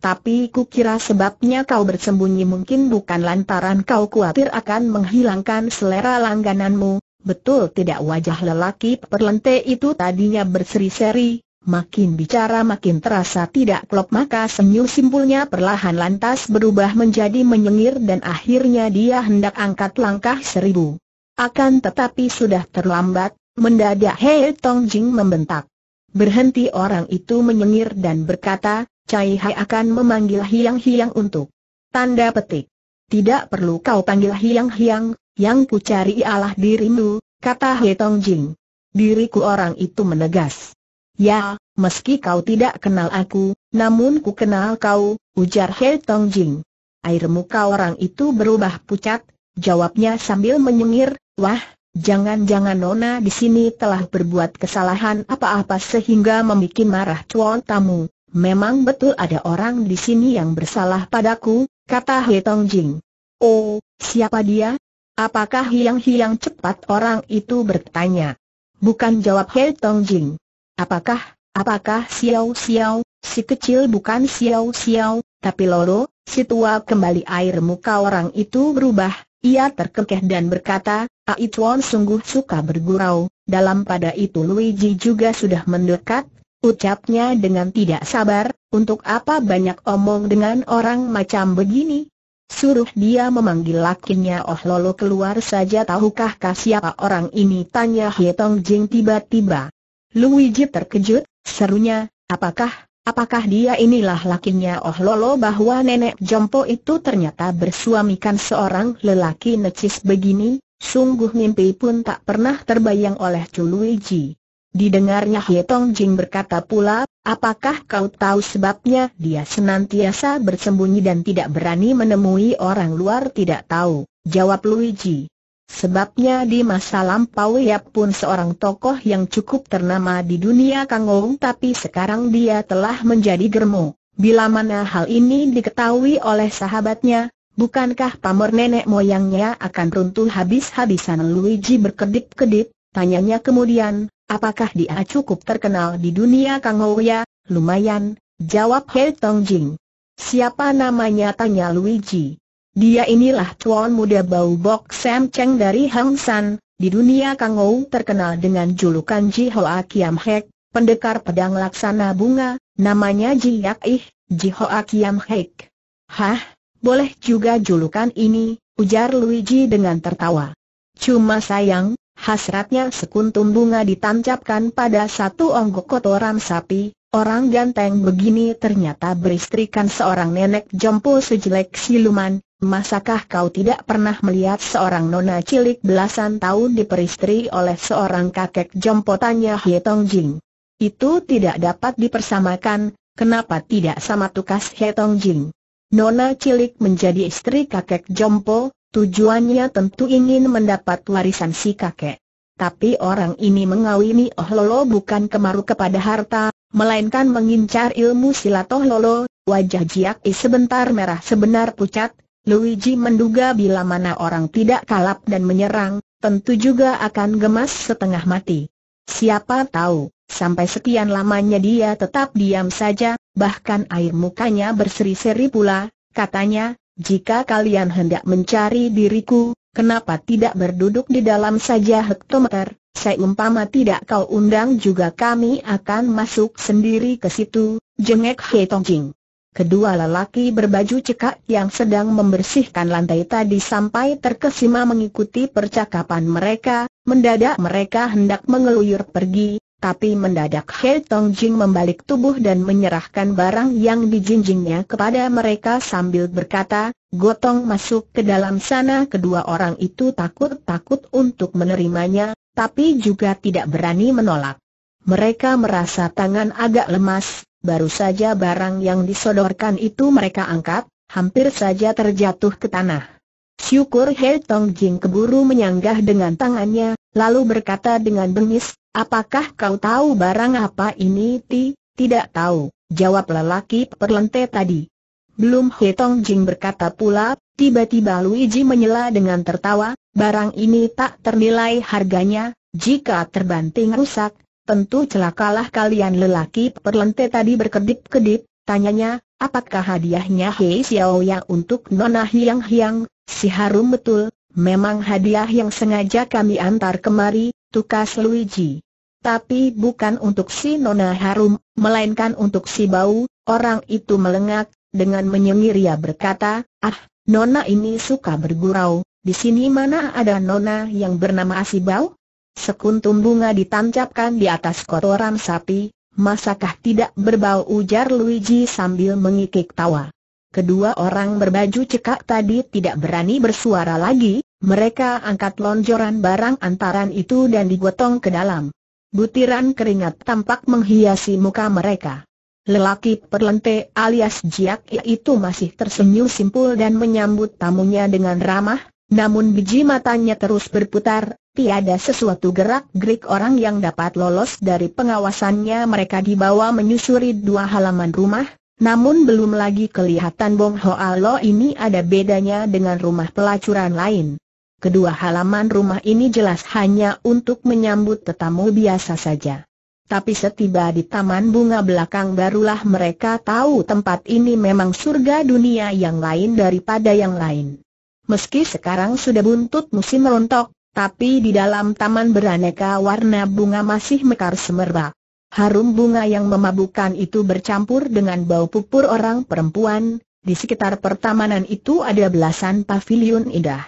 Tapi kukira sebabnya kau bersembunyi mungkin bukan lantaran kau khawatir akan menghilangkan selera langgananmu, betul tidak wajah lelaki perlente itu tadinya berseri-seri, makin bicara makin terasa tidak klop maka senyum simpulnya perlahan lantas berubah menjadi menyengir dan akhirnya dia hendak angkat langkah seribu. Akan tetapi sudah terlambat, Mendadak Hei Tong Jing membentak. Berhenti orang itu menyengir dan berkata, Cai Hai akan memanggil Hiang Hiang untuk tanda petik. Tidak perlu kau panggil Hiang Hiang, yang ku cari ialah dirimu, kata Hei Tong Jing. Diriku orang itu menegas. Ya, meski kau tidak kenal aku, namun ku kenal kau, ujar Hei Tong Jing. Air muka orang itu berubah pucat, jawabnya sambil menyengir, wah, Jangan-jangan Nona di sini telah berbuat kesalahan apa-apa sehingga membuat marah tuan tamu. Memang betul ada orang di sini yang bersalah padaku, kata He Tong Jing. Oh, siapa dia? Apakah hiang hilang cepat orang itu bertanya? Bukan jawab He Tong Jing. Apakah, apakah Xiao Xiao, si kecil bukan Xiao Xiao, tapi Loro, si tua kembali air muka orang itu berubah, ia terkekeh dan berkata, Aituan sungguh suka bergurau, dalam pada itu Luigi juga sudah mendekat, ucapnya dengan tidak sabar, untuk apa banyak omong dengan orang macam begini? Suruh dia memanggil lakinya Oh Lolo keluar saja tahukah kah siapa orang ini tanya Hietong Jing tiba-tiba. Luigi terkejut, serunya, apakah, apakah dia inilah lakinya Oh Lolo bahwa nenek Jompo itu ternyata bersuamikan seorang lelaki necis begini? Sungguh mimpi pun tak pernah terbayang oleh Chu Luigi. Didengarnya Hie Tong Jing berkata pula, apakah kau tahu sebabnya dia senantiasa bersembunyi dan tidak berani menemui orang luar tidak tahu, jawab Luigi. Sebabnya di masa lampau ia pun seorang tokoh yang cukup ternama di dunia Kangong tapi sekarang dia telah menjadi germo. Bila mana hal ini diketahui oleh sahabatnya, Bukankah pamor nenek moyangnya akan runtuh habis-habisan Luigi berkedip-kedip, tanyanya kemudian, apakah dia cukup terkenal di dunia ya, Lumayan, jawab Hei Tong Jing. Siapa namanya tanya Luigi. Dia inilah tuan muda bau bok Sam Cheng dari Hang San, di dunia Kangou terkenal dengan julukan Ji Hoa Kiam Hek, pendekar pedang laksana bunga, namanya Ji Yak Ih, Ji Hoa Kiam Hek. Hah, boleh juga julukan ini, ujar Luigi dengan tertawa. Cuma sayang, hasratnya sekuntum bunga ditancapkan pada satu onggok kotoran sapi, orang ganteng begini ternyata beristrikan seorang nenek jompo sejelek siluman, masakah kau tidak pernah melihat seorang nona cilik belasan tahun diperistri oleh seorang kakek jompo tanya Hietong Jing. Itu tidak dapat dipersamakan, kenapa tidak sama tukas Hietong Jing? Nona Cilik menjadi istri kakek Jompo, tujuannya tentu ingin mendapat warisan si kakek. Tapi orang ini mengawini Oh Lolo bukan kemaru kepada harta, melainkan mengincar ilmu silat Oh Lolo, wajah Jiak sebentar merah sebenar pucat, Luigi menduga bila mana orang tidak kalap dan menyerang, tentu juga akan gemas setengah mati. Siapa tahu, sampai sekian lamanya dia tetap diam saja, bahkan air mukanya berseri-seri pula, katanya, jika kalian hendak mencari diriku, kenapa tidak berduduk di dalam saja hektometer, umpama tidak kau undang juga kami akan masuk sendiri ke situ, jengek He Tongjing. Kedua lelaki berbaju cekak yang sedang membersihkan lantai tadi sampai terkesima mengikuti percakapan mereka, mendadak mereka hendak mengeluyur pergi, tapi mendadak He Tong Jing membalik tubuh dan menyerahkan barang yang dijinjingnya kepada mereka sambil berkata, gotong masuk ke dalam sana kedua orang itu takut-takut untuk menerimanya, tapi juga tidak berani menolak. Mereka merasa tangan agak lemas, baru saja barang yang disodorkan itu mereka angkat, hampir saja terjatuh ke tanah. Syukur He Tong Jing keburu menyanggah dengan tangannya, lalu berkata dengan bengis, Apakah kau tahu barang apa ini Ti? Tidak tahu, jawab lelaki perlente tadi. Belum Tong Jing berkata pula, tiba-tiba Luigi menyela dengan tertawa, barang ini tak ternilai harganya, jika terbanting rusak, tentu celakalah kalian lelaki perlente tadi berkedip-kedip, tanyanya, apakah hadiahnya Hei Xiao Yang untuk Nona Hiang Hiang, si harum betul, memang hadiah yang sengaja kami antar kemari, tukas Luigi. Tapi bukan untuk si Nona Harum, melainkan untuk si Bau, orang itu melengak, dengan menyengir ia berkata, ah, Nona ini suka bergurau, di sini mana ada Nona yang bernama si Bau? Sekuntum bunga ditancapkan di atas kotoran sapi, masakah tidak berbau ujar Luigi sambil mengikik tawa. Kedua orang berbaju cekak tadi tidak berani bersuara lagi, mereka angkat lonjoran barang antaran itu dan digotong ke dalam. Butiran keringat tampak menghiasi muka mereka. Lelaki perlente alias Jiak itu masih tersenyum simpul dan menyambut tamunya dengan ramah, namun biji matanya terus berputar, tiada sesuatu gerak-gerik orang yang dapat lolos dari pengawasannya mereka dibawa menyusuri dua halaman rumah, namun belum lagi kelihatan Bong Hoa Lo ini ada bedanya dengan rumah pelacuran lain. Kedua halaman rumah ini jelas hanya untuk menyambut tetamu biasa saja. Tapi setiba di taman bunga belakang barulah mereka tahu tempat ini memang surga dunia yang lain daripada yang lain. Meski sekarang sudah buntut musim rontok, tapi di dalam taman beraneka warna bunga masih mekar semerbak. Harum bunga yang memabukkan itu bercampur dengan bau pupur orang perempuan, di sekitar pertamanan itu ada belasan pavilion indah.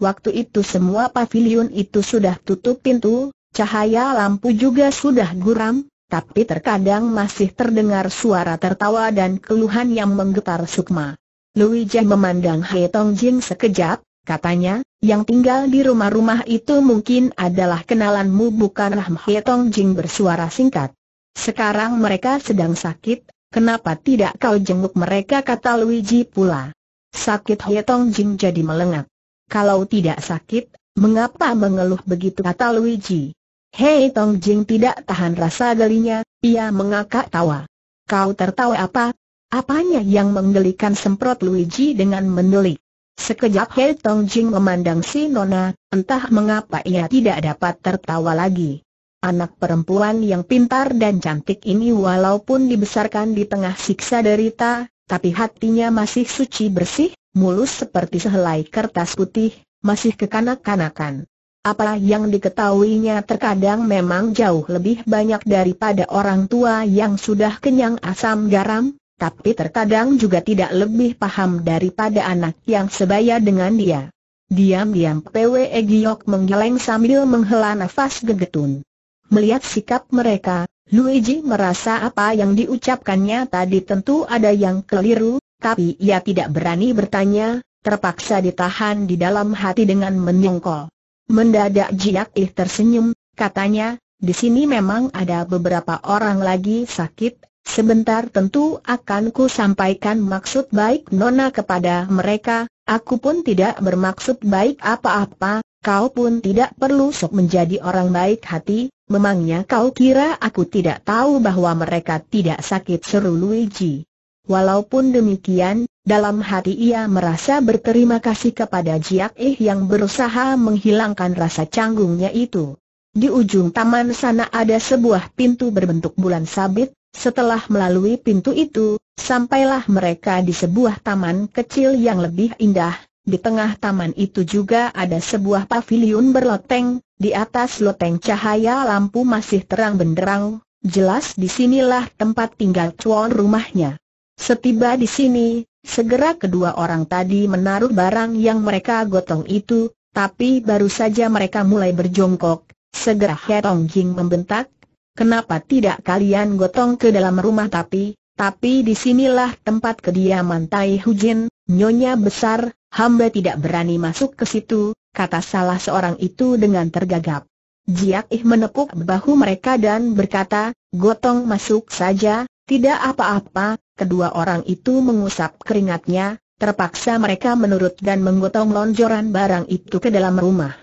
Waktu itu semua pavilion itu sudah tutup pintu, cahaya lampu juga sudah guram, tapi terkadang masih terdengar suara tertawa dan keluhan yang menggetar sukma. Lui memandang He Tong Jin sekejap, katanya, yang tinggal di rumah-rumah itu mungkin adalah kenalanmu bukanlah He Tong Jin bersuara singkat. Sekarang mereka sedang sakit, kenapa tidak kau jenguk mereka kata Luigi pula. Sakit He Tong Jing jadi melengak. Kalau tidak sakit, mengapa mengeluh begitu kata Luigi? Hei Tong Jing tidak tahan rasa gelinya, ia mengakak tawa. Kau tertawa apa? Apanya yang menggelikan semprot Luigi dengan mendelik? Sekejap Hei Tong Jing memandang si Nona, entah mengapa ia tidak dapat tertawa lagi. Anak perempuan yang pintar dan cantik ini walaupun dibesarkan di tengah siksa derita, tapi hatinya masih suci bersih, mulus seperti sehelai kertas putih, masih kekanak-kanakan. Apa yang diketahuinya terkadang memang jauh lebih banyak daripada orang tua yang sudah kenyang asam garam, tapi terkadang juga tidak lebih paham daripada anak yang sebaya dengan dia. Diam-diam PWE Giok menggeleng sambil menghela nafas gegetun. Melihat sikap mereka, Luigi merasa apa yang diucapkannya tadi tentu ada yang keliru, tapi ia tidak berani bertanya, terpaksa ditahan di dalam hati dengan menyongkol. Mendadak Jiak Ih tersenyum, katanya, di sini memang ada beberapa orang lagi sakit, sebentar tentu akan ku sampaikan maksud baik Nona kepada mereka, aku pun tidak bermaksud baik apa-apa, Kau pun tidak perlu sok menjadi orang baik hati, memangnya kau kira aku tidak tahu bahwa mereka tidak sakit seru Luigi. Walaupun demikian, dalam hati ia merasa berterima kasih kepada Jiak Ih eh yang berusaha menghilangkan rasa canggungnya itu. Di ujung taman sana ada sebuah pintu berbentuk bulan sabit, setelah melalui pintu itu, sampailah mereka di sebuah taman kecil yang lebih indah, di tengah taman itu juga ada sebuah pavilion berloteng, di atas loteng cahaya lampu masih terang benderang, jelas disinilah tempat tinggal cuan rumahnya. Setiba di sini, segera kedua orang tadi menaruh barang yang mereka gotong itu, tapi baru saja mereka mulai berjongkok, segera Herong Jing membentak, kenapa tidak kalian gotong ke dalam rumah tapi, tapi disinilah tempat kediaman Tai Jin nyonya besar, Hamba tidak berani masuk ke situ, kata salah seorang itu dengan tergagap. Jiak Ih menepuk bahu mereka dan berkata, gotong masuk saja, tidak apa-apa, kedua orang itu mengusap keringatnya, terpaksa mereka menurut dan menggotong lonjoran barang itu ke dalam rumah.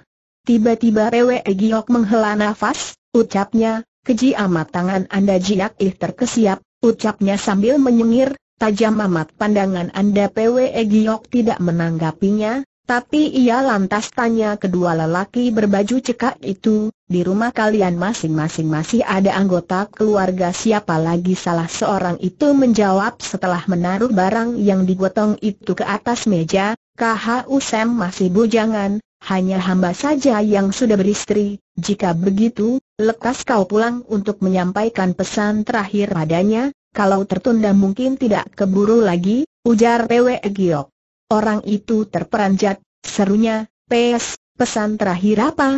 Tiba-tiba Rewe Giok menghela nafas, ucapnya, keji amat tangan Anda Jiak Ih terkesiap, ucapnya sambil menyengir, Tajam amat pandangan Anda PWE Giok tidak menanggapinya, tapi ia lantas tanya kedua lelaki berbaju cekak itu, di rumah kalian masing-masing masih ada anggota keluarga siapa lagi salah seorang itu menjawab setelah menaruh barang yang digotong itu ke atas meja, KH Sam masih bujangan, hanya hamba saja yang sudah beristri, jika begitu, lekas kau pulang untuk menyampaikan pesan terakhir padanya, kalau tertunda mungkin tidak keburu lagi, ujar Pwe Giok. Orang itu terperanjat, serunya, Pes, pesan terakhir apa?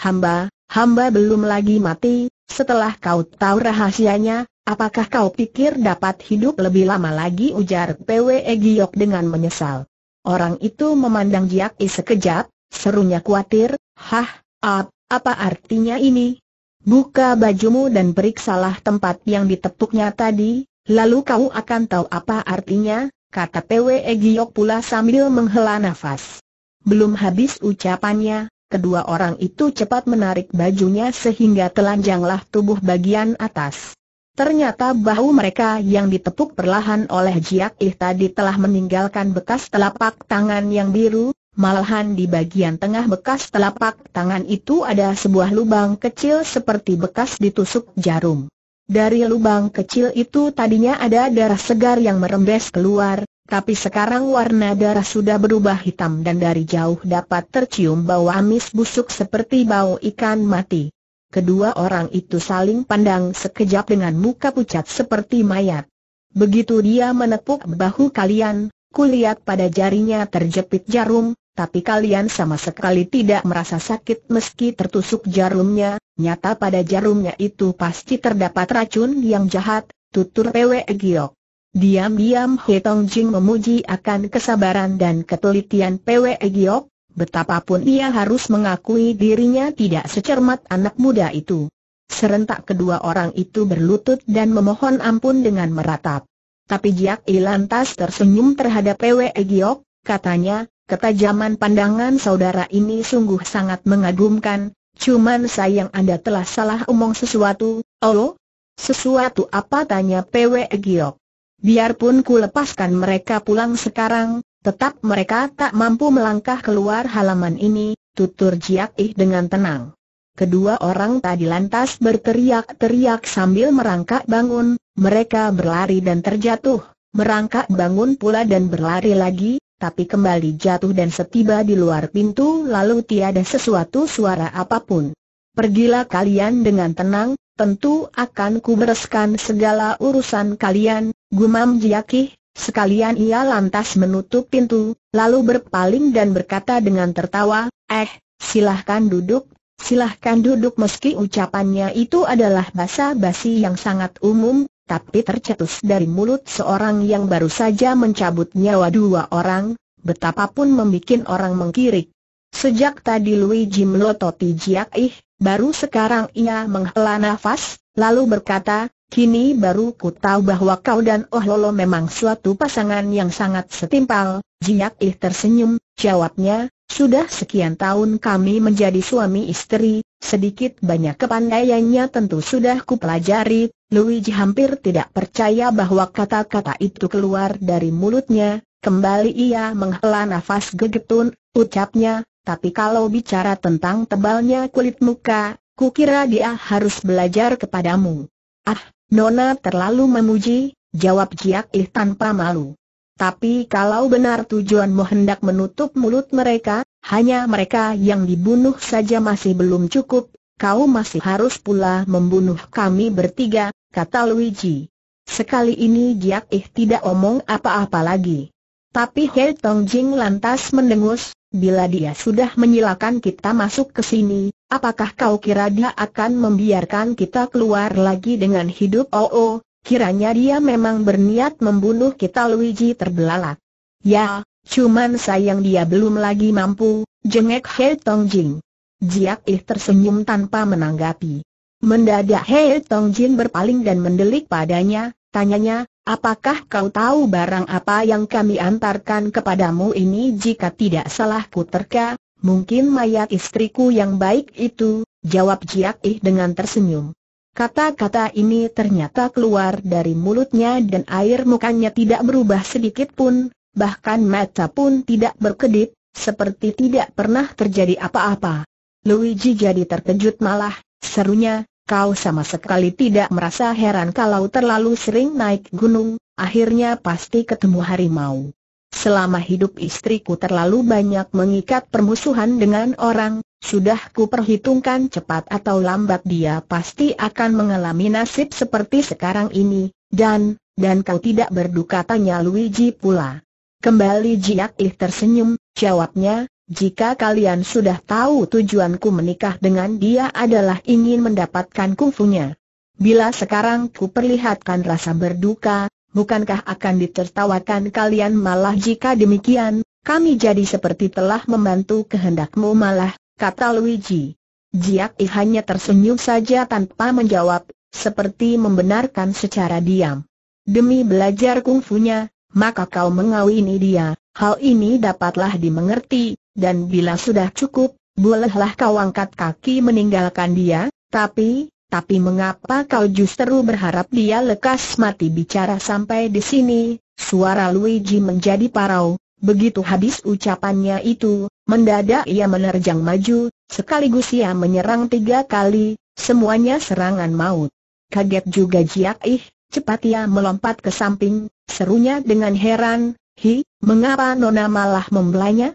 Hamba, hamba belum lagi mati, setelah kau tahu rahasianya, apakah kau pikir dapat hidup lebih lama lagi ujar Pwe Giok dengan menyesal. Orang itu memandang Jiak I sekejap, serunya khawatir, hah, ap, apa artinya ini? Buka bajumu dan periksalah tempat yang ditepuknya tadi, lalu kau akan tahu apa artinya, kata PWE Giok pula sambil menghela nafas. Belum habis ucapannya, kedua orang itu cepat menarik bajunya sehingga telanjanglah tubuh bagian atas. Ternyata bahu mereka yang ditepuk perlahan oleh Jiak Ih tadi telah meninggalkan bekas telapak tangan yang biru, Malahan di bagian tengah bekas telapak tangan itu ada sebuah lubang kecil seperti bekas ditusuk jarum. Dari lubang kecil itu tadinya ada darah segar yang merembes keluar, tapi sekarang warna darah sudah berubah hitam dan dari jauh dapat tercium bau amis busuk seperti bau ikan mati. Kedua orang itu saling pandang sekejap dengan muka pucat seperti mayat. Begitu dia menepuk bahu kalian, kulihat pada jarinya terjepit jarum, tapi kalian sama sekali tidak merasa sakit meski tertusuk jarumnya, nyata pada jarumnya itu pasti terdapat racun yang jahat, tutur Pwe Giok. Diam-diam He Tong Jing memuji akan kesabaran dan ketelitian Pwe Giok, betapapun ia harus mengakui dirinya tidak secermat anak muda itu. Serentak kedua orang itu berlutut dan memohon ampun dengan meratap. Tapi Jiak Ilantas tersenyum terhadap Pwe Giok, katanya, Ketajaman pandangan saudara ini sungguh sangat mengagumkan, cuman sayang Anda telah salah omong sesuatu, Olo? Oh, sesuatu apa tanya PW Giok? Biarpun ku lepaskan mereka pulang sekarang, tetap mereka tak mampu melangkah keluar halaman ini, tutur Jiak Ih dengan tenang. Kedua orang tadi lantas berteriak-teriak sambil merangkak bangun, mereka berlari dan terjatuh, merangkak bangun pula dan berlari lagi, tapi kembali jatuh dan setiba di luar pintu lalu tiada sesuatu suara apapun. Pergilah kalian dengan tenang, tentu akan kubereskan segala urusan kalian, gumam Jiakih, sekalian ia lantas menutup pintu, lalu berpaling dan berkata dengan tertawa, eh, silahkan duduk, silahkan duduk meski ucapannya itu adalah basa-basi yang sangat umum, tapi tercetus dari mulut seorang yang baru saja mencabut nyawa dua orang, betapapun membuat orang mengkirik. Sejak tadi Jim melototi Jiak Ih, baru sekarang ia menghela nafas, lalu berkata, Kini baru ku tahu bahwa kau dan Oh Lolo memang suatu pasangan yang sangat setimpal. Jiak Ih tersenyum, jawabnya, sudah sekian tahun kami menjadi suami istri, sedikit banyak kepandaiannya tentu sudah ku pelajari. Luigi hampir tidak percaya bahwa kata-kata itu keluar dari mulutnya, kembali ia menghela nafas gegetun, ucapnya, tapi kalau bicara tentang tebalnya kulit muka, kukira dia harus belajar kepadamu. Ah, Nona terlalu memuji, jawab Jiak Ih tanpa malu. Tapi kalau benar tujuanmu hendak menutup mulut mereka, hanya mereka yang dibunuh saja masih belum cukup, kau masih harus pula membunuh kami bertiga, kata Luigi. Sekali ini Jiak Ih eh, tidak omong apa-apa lagi. Tapi Hei Tong Jing lantas mendengus, bila dia sudah menyilakan kita masuk ke sini, apakah kau kira dia akan membiarkan kita keluar lagi dengan hidup? Oh, oh kiranya dia memang berniat membunuh kita Luigi terbelalak. Ya, cuman sayang dia belum lagi mampu, jengek Hei Tong Jing. Jiak Ih tersenyum tanpa menanggapi. Mendadak Hei Tong Jin berpaling dan mendelik padanya, tanyanya, apakah kau tahu barang apa yang kami antarkan kepadamu ini jika tidak salah terka, mungkin mayat istriku yang baik itu, jawab Jiak Ih dengan tersenyum. Kata-kata ini ternyata keluar dari mulutnya dan air mukanya tidak berubah sedikit pun, bahkan mata pun tidak berkedip, seperti tidak pernah terjadi apa-apa. Luigi jadi terkejut malah, serunya, kau sama sekali tidak merasa heran kalau terlalu sering naik gunung, akhirnya pasti ketemu harimau. Selama hidup istriku terlalu banyak mengikat permusuhan dengan orang, sudah ku perhitungkan cepat atau lambat dia pasti akan mengalami nasib seperti sekarang ini, dan, dan kau tidak berduka tanya Luigi pula. Kembali Jiak Ih tersenyum, jawabnya, jika kalian sudah tahu tujuanku menikah dengan dia adalah ingin mendapatkan kungfunya. Bila sekarang ku perlihatkan rasa berduka, bukankah akan ditertawakan kalian malah jika demikian, kami jadi seperti telah membantu kehendakmu malah, kata Luigi. Jiak I hanya tersenyum saja tanpa menjawab, seperti membenarkan secara diam. Demi belajar kungfunya, maka kau mengawini dia, hal ini dapatlah dimengerti, dan bila sudah cukup, bolehlah kau angkat kaki meninggalkan dia, tapi, tapi mengapa kau justru berharap dia lekas mati bicara sampai di sini, suara Luigi menjadi parau, begitu habis ucapannya itu, mendadak ia menerjang maju, sekaligus ia menyerang tiga kali, semuanya serangan maut. Kaget juga Jiak Ih, cepat ia melompat ke samping, serunya dengan heran, Hi, mengapa Nona malah membelanya?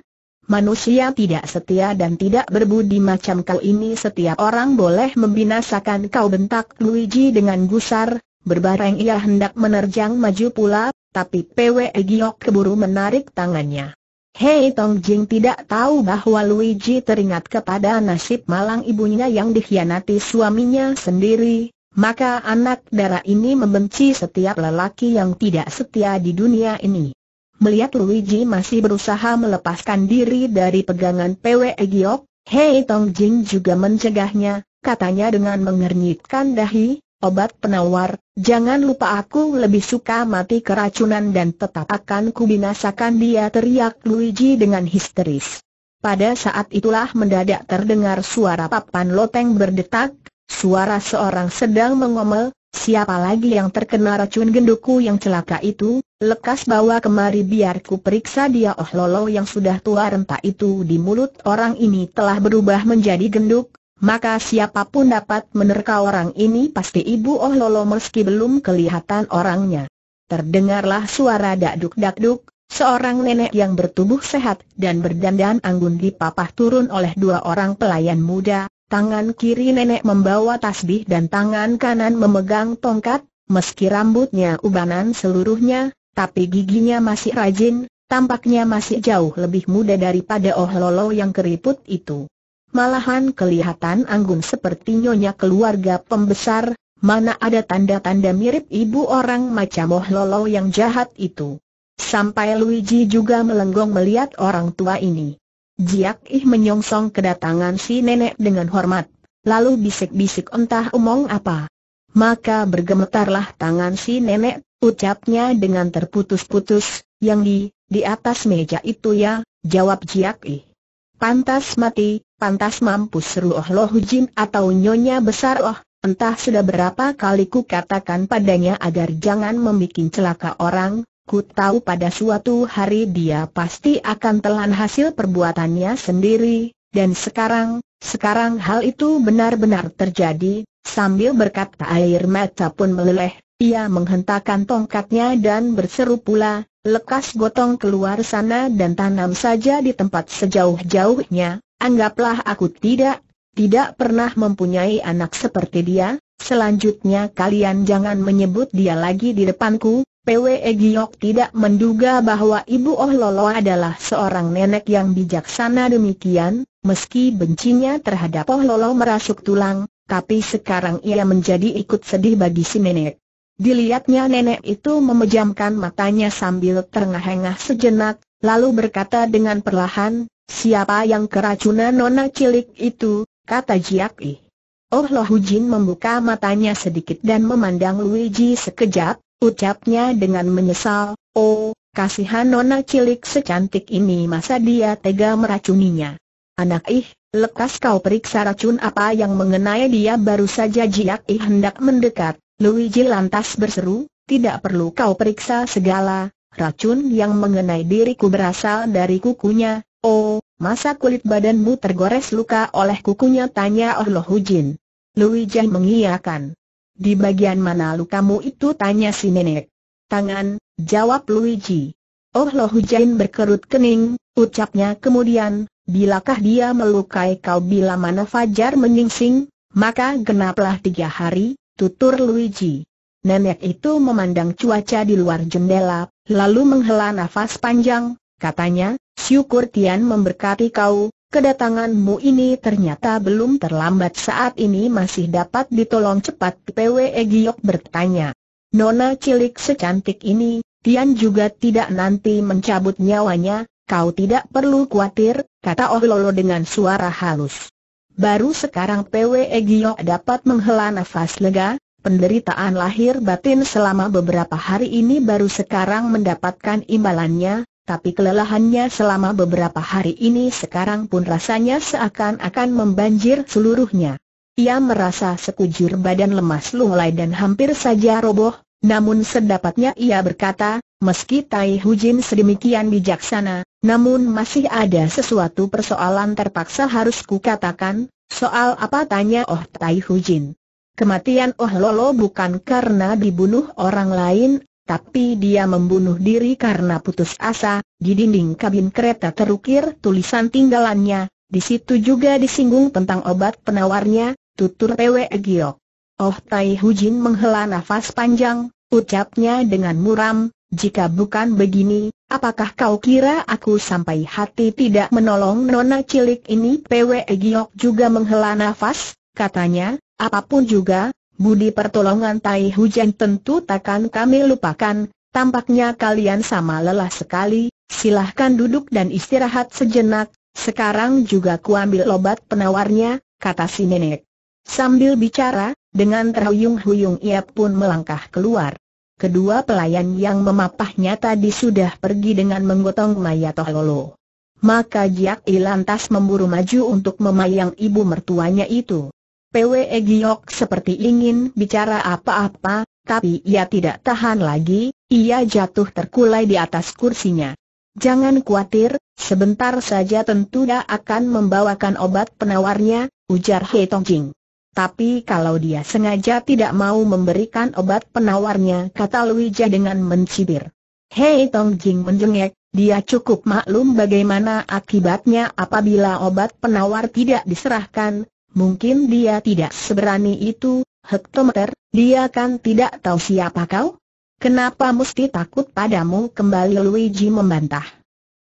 Manusia tidak setia dan tidak berbudi macam kau ini setiap orang boleh membinasakan kau bentak Luigi dengan gusar, berbareng ia hendak menerjang maju pula, tapi PW Giok keburu menarik tangannya. Hei Tong Jing tidak tahu bahwa Luigi teringat kepada nasib malang ibunya yang dikhianati suaminya sendiri, maka anak darah ini membenci setiap lelaki yang tidak setia di dunia ini. Melihat Luigi masih berusaha melepaskan diri dari pegangan PW Giok, Hei Tong Jing juga mencegahnya, katanya dengan mengernyitkan dahi, obat penawar, jangan lupa aku lebih suka mati keracunan dan tetap akan kubinasakan dia teriak Luigi dengan histeris. Pada saat itulah mendadak terdengar suara papan loteng berdetak, suara seorang sedang mengomel, Siapa lagi yang terkena racun genduku yang celaka itu? Lekas bawa kemari biar ku periksa dia Oh Lolo yang sudah tua renta itu di mulut orang ini telah berubah menjadi genduk Maka siapapun dapat menerka orang ini pasti ibu Oh Lolo meski belum kelihatan orangnya Terdengarlah suara dakduk-dakduk Seorang nenek yang bertubuh sehat dan berdandan anggun dipapah turun oleh dua orang pelayan muda Tangan kiri nenek membawa tasbih dan tangan kanan memegang tongkat, meski rambutnya ubanan seluruhnya, tapi giginya masih rajin, tampaknya masih jauh lebih muda daripada Oh Lolo yang keriput itu. Malahan kelihatan anggun seperti nyonya keluarga pembesar, mana ada tanda-tanda mirip ibu orang macam Oh Lolo yang jahat itu. Sampai Luigi juga melenggong melihat orang tua ini. Jiak Ih menyongsong kedatangan si nenek dengan hormat, lalu bisik-bisik entah omong apa. Maka bergemetarlah tangan si nenek, ucapnya dengan terputus-putus, yang di, di atas meja itu ya, jawab Jiak Ih. Pantas mati, pantas mampu seru oh loh jin atau nyonya besar oh, entah sudah berapa kali ku katakan padanya agar jangan membuat celaka orang, Ku tahu pada suatu hari dia pasti akan telan hasil perbuatannya sendiri, dan sekarang, sekarang hal itu benar-benar terjadi, sambil berkata air mata pun meleleh, ia menghentakkan tongkatnya dan berseru pula, lekas gotong keluar sana dan tanam saja di tempat sejauh-jauhnya, anggaplah aku tidak, tidak pernah mempunyai anak seperti dia, selanjutnya kalian jangan menyebut dia lagi di depanku, PWE Giok tidak menduga bahwa Ibu Oh Lolo adalah seorang nenek yang bijaksana demikian, meski bencinya terhadap Oh Lolo merasuk tulang, tapi sekarang ia menjadi ikut sedih bagi si nenek. Dilihatnya nenek itu memejamkan matanya sambil terengah-engah sejenak, lalu berkata dengan perlahan, Siapa yang keracunan nona cilik itu, kata Jiak Ih. Oh Lohu Hujin membuka matanya sedikit dan memandang Luigi sekejap, Ucapnya dengan menyesal, oh, kasihan nona cilik secantik ini masa dia tega meracuninya. Anak ih, lekas kau periksa racun apa yang mengenai dia baru saja Jiak ih hendak mendekat. Luigi lantas berseru, tidak perlu kau periksa segala, racun yang mengenai diriku berasal dari kukunya, oh, masa kulit badanmu tergores luka oleh kukunya tanya Oh Luigi mengiyakan. Di bagian mana lukamu itu tanya si nenek. Tangan, jawab Luigi. Oh loh Hujain berkerut kening, ucapnya kemudian, bilakah dia melukai kau bila mana Fajar menyingsing, maka genaplah tiga hari, tutur Luigi. Nenek itu memandang cuaca di luar jendela, lalu menghela nafas panjang, katanya, syukur Tian memberkati kau, Kedatanganmu ini ternyata belum terlambat saat ini masih dapat ditolong cepat PWE Giyok bertanya. Nona cilik secantik ini, Tian juga tidak nanti mencabut nyawanya, kau tidak perlu khawatir, kata Oh Lolo dengan suara halus. Baru sekarang PWE Giyok dapat menghela nafas lega, penderitaan lahir batin selama beberapa hari ini baru sekarang mendapatkan imbalannya, tapi kelelahannya selama beberapa hari ini sekarang pun rasanya seakan-akan membanjir seluruhnya. Ia merasa sekujur badan lemas lunglai dan hampir saja roboh, namun sedapatnya ia berkata, meski Tai Jin sedemikian bijaksana, namun masih ada sesuatu persoalan terpaksa harus kukatakan, soal apa tanya Oh Tai Jin. Kematian Oh Lolo bukan karena dibunuh orang lain tapi dia membunuh diri karena putus asa, di dinding kabin kereta terukir tulisan tinggalannya, di situ juga disinggung tentang obat penawarnya, tutur Pwe Giok. Oh Tai Hujin menghela nafas panjang, ucapnya dengan muram, jika bukan begini, apakah kau kira aku sampai hati tidak menolong nona cilik ini? Pwe Giok juga menghela nafas, katanya, apapun juga, Budi pertolongan Tai Hujan tentu takkan kami lupakan, tampaknya kalian sama lelah sekali, silahkan duduk dan istirahat sejenak, sekarang juga kuambil obat penawarnya, kata si nenek. Sambil bicara, dengan terhuyung-huyung ia pun melangkah keluar. Kedua pelayan yang memapahnya tadi sudah pergi dengan menggotong mayat Lolo. Maka Jiak I lantas memburu maju untuk memayang ibu mertuanya itu. PW e Giok seperti ingin bicara apa-apa, tapi ia tidak tahan lagi, ia jatuh terkulai di atas kursinya. Jangan khawatir, sebentar saja tentu dia akan membawakan obat penawarnya, ujar He Tong Jing. Tapi kalau dia sengaja tidak mau memberikan obat penawarnya, kata Luija dengan mencibir. He Tong Jing menjengek, dia cukup maklum bagaimana akibatnya apabila obat penawar tidak diserahkan, Mungkin dia tidak seberani itu, hektometer, dia kan tidak tahu siapa kau? Kenapa mesti takut padamu kembali Luigi membantah.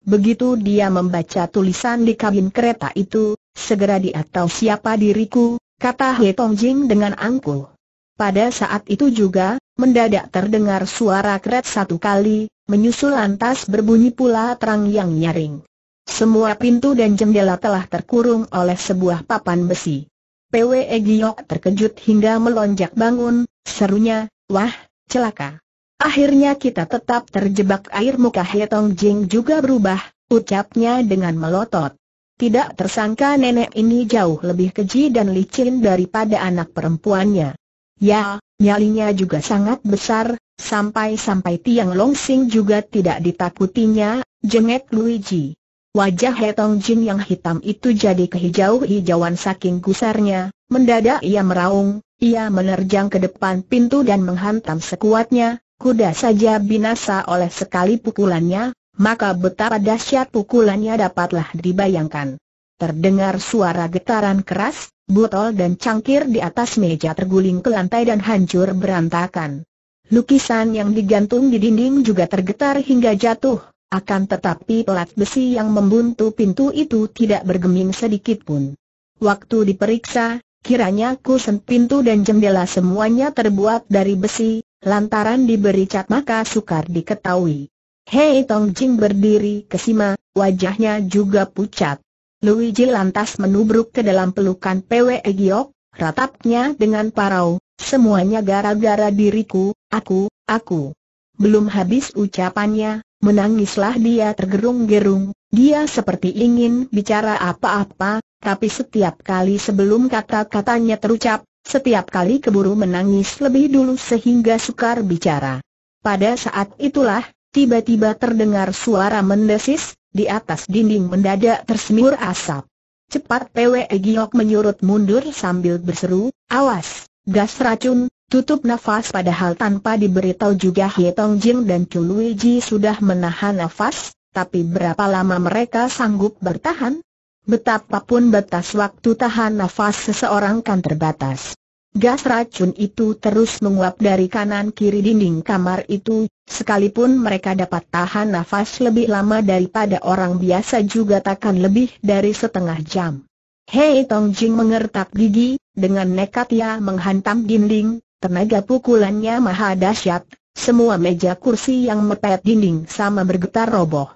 Begitu dia membaca tulisan di kabin kereta itu, segera dia tahu siapa diriku, kata He Tongjing dengan angkuh. Pada saat itu juga, mendadak terdengar suara kret satu kali, menyusul lantas berbunyi pula terang yang nyaring. Semua pintu dan jendela telah terkurung oleh sebuah papan besi. PWE Giok terkejut hingga melonjak bangun, serunya, wah, celaka. Akhirnya kita tetap terjebak air muka Hetong Jing juga berubah, ucapnya dengan melotot. Tidak tersangka nenek ini jauh lebih keji dan licin daripada anak perempuannya. Ya, nyalinya juga sangat besar, sampai-sampai Tiang Longsing juga tidak ditakutinya, jengek Luigi. Wajah Hetong Jin yang hitam itu jadi kehijau-hijauan saking gusarnya, mendadak ia meraung, ia menerjang ke depan pintu dan menghantam sekuatnya, kuda saja binasa oleh sekali pukulannya, maka betapa dahsyat pukulannya dapatlah dibayangkan. Terdengar suara getaran keras, botol dan cangkir di atas meja terguling ke lantai dan hancur berantakan. Lukisan yang digantung di dinding juga tergetar hingga jatuh. Akan tetapi pelat besi yang membuntu pintu itu tidak bergeming sedikit pun. Waktu diperiksa, kiranya kusen pintu dan jendela semuanya terbuat dari besi, lantaran diberi cat maka sukar diketahui. Hei Tong Jing berdiri kesima, wajahnya juga pucat. Luigi lantas menubruk ke dalam pelukan PW e Giok, ratapnya dengan parau, semuanya gara-gara diriku, aku, aku. Belum habis ucapannya, Menangislah dia tergerung-gerung, dia seperti ingin bicara apa-apa, tapi setiap kali sebelum kata-katanya terucap, setiap kali keburu menangis lebih dulu sehingga sukar bicara. Pada saat itulah, tiba-tiba terdengar suara mendesis, di atas dinding mendadak tersemur asap. Cepat Pwe Giok menyurut mundur sambil berseru, awas, gas racun, Tutup nafas padahal tanpa diberitahu juga Hie Tong Jing dan Chu Luigi sudah menahan nafas, tapi berapa lama mereka sanggup bertahan? Betapapun batas waktu tahan nafas seseorang kan terbatas. Gas racun itu terus menguap dari kanan kiri dinding kamar itu, sekalipun mereka dapat tahan nafas lebih lama daripada orang biasa juga takkan lebih dari setengah jam. Hei Tong Jing mengertak gigi, dengan nekat ia menghantam dinding, Tenaga pukulannya maha dahsyat, semua meja kursi yang mepet dinding sama bergetar roboh.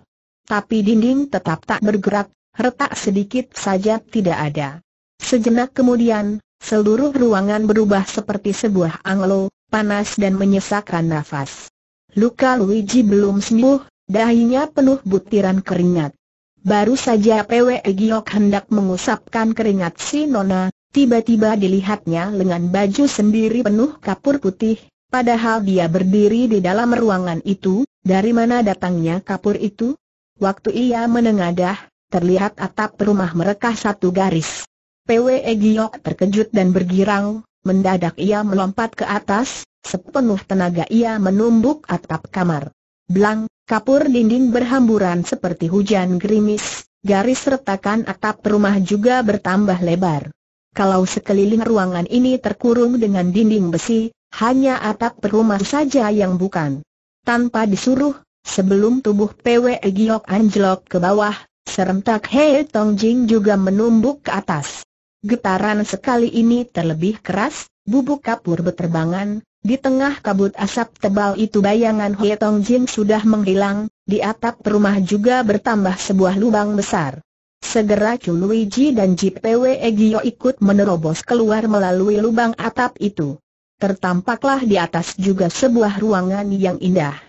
Tapi dinding tetap tak bergerak, retak sedikit saja tidak ada. Sejenak kemudian, seluruh ruangan berubah seperti sebuah anglo, panas dan menyesakkan nafas. Luka Luigi belum sembuh, dahinya penuh butiran keringat. Baru saja Pwe Giok hendak mengusapkan keringat si Nona, Tiba-tiba dilihatnya lengan baju sendiri penuh kapur putih, padahal dia berdiri di dalam ruangan itu, dari mana datangnya kapur itu? Waktu ia menengadah, terlihat atap rumah mereka satu garis. PWE Giok terkejut dan bergirang, mendadak ia melompat ke atas, sepenuh tenaga ia menumbuk atap kamar. Blang, kapur dinding berhamburan seperti hujan gerimis, garis retakan atap rumah juga bertambah lebar. Kalau sekeliling ruangan ini terkurung dengan dinding besi, hanya atap perumah saja yang bukan. Tanpa disuruh, sebelum tubuh PW Giok anjlok ke bawah, serentak Hei Tong Jing juga menumbuk ke atas. Getaran sekali ini terlebih keras, bubuk kapur berterbangan, di tengah kabut asap tebal itu bayangan Hei Tong Jing sudah menghilang, di atap perumah juga bertambah sebuah lubang besar. Segera Chu Luigi dan JPW Egyo ikut menerobos keluar melalui lubang atap itu. Tertampaklah di atas juga sebuah ruangan yang indah.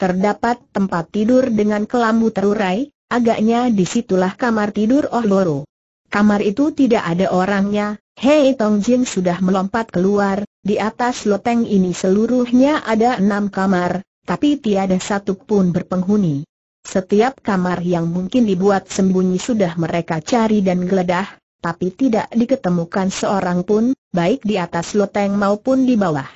Terdapat tempat tidur dengan kelambu terurai, agaknya disitulah kamar tidur Oh Loro. Kamar itu tidak ada orangnya, Hei Tong Jin sudah melompat keluar, di atas loteng ini seluruhnya ada enam kamar, tapi tiada satu pun berpenghuni. Setiap kamar yang mungkin dibuat sembunyi sudah mereka cari dan geledah, tapi tidak diketemukan seorang pun, baik di atas loteng maupun di bawah.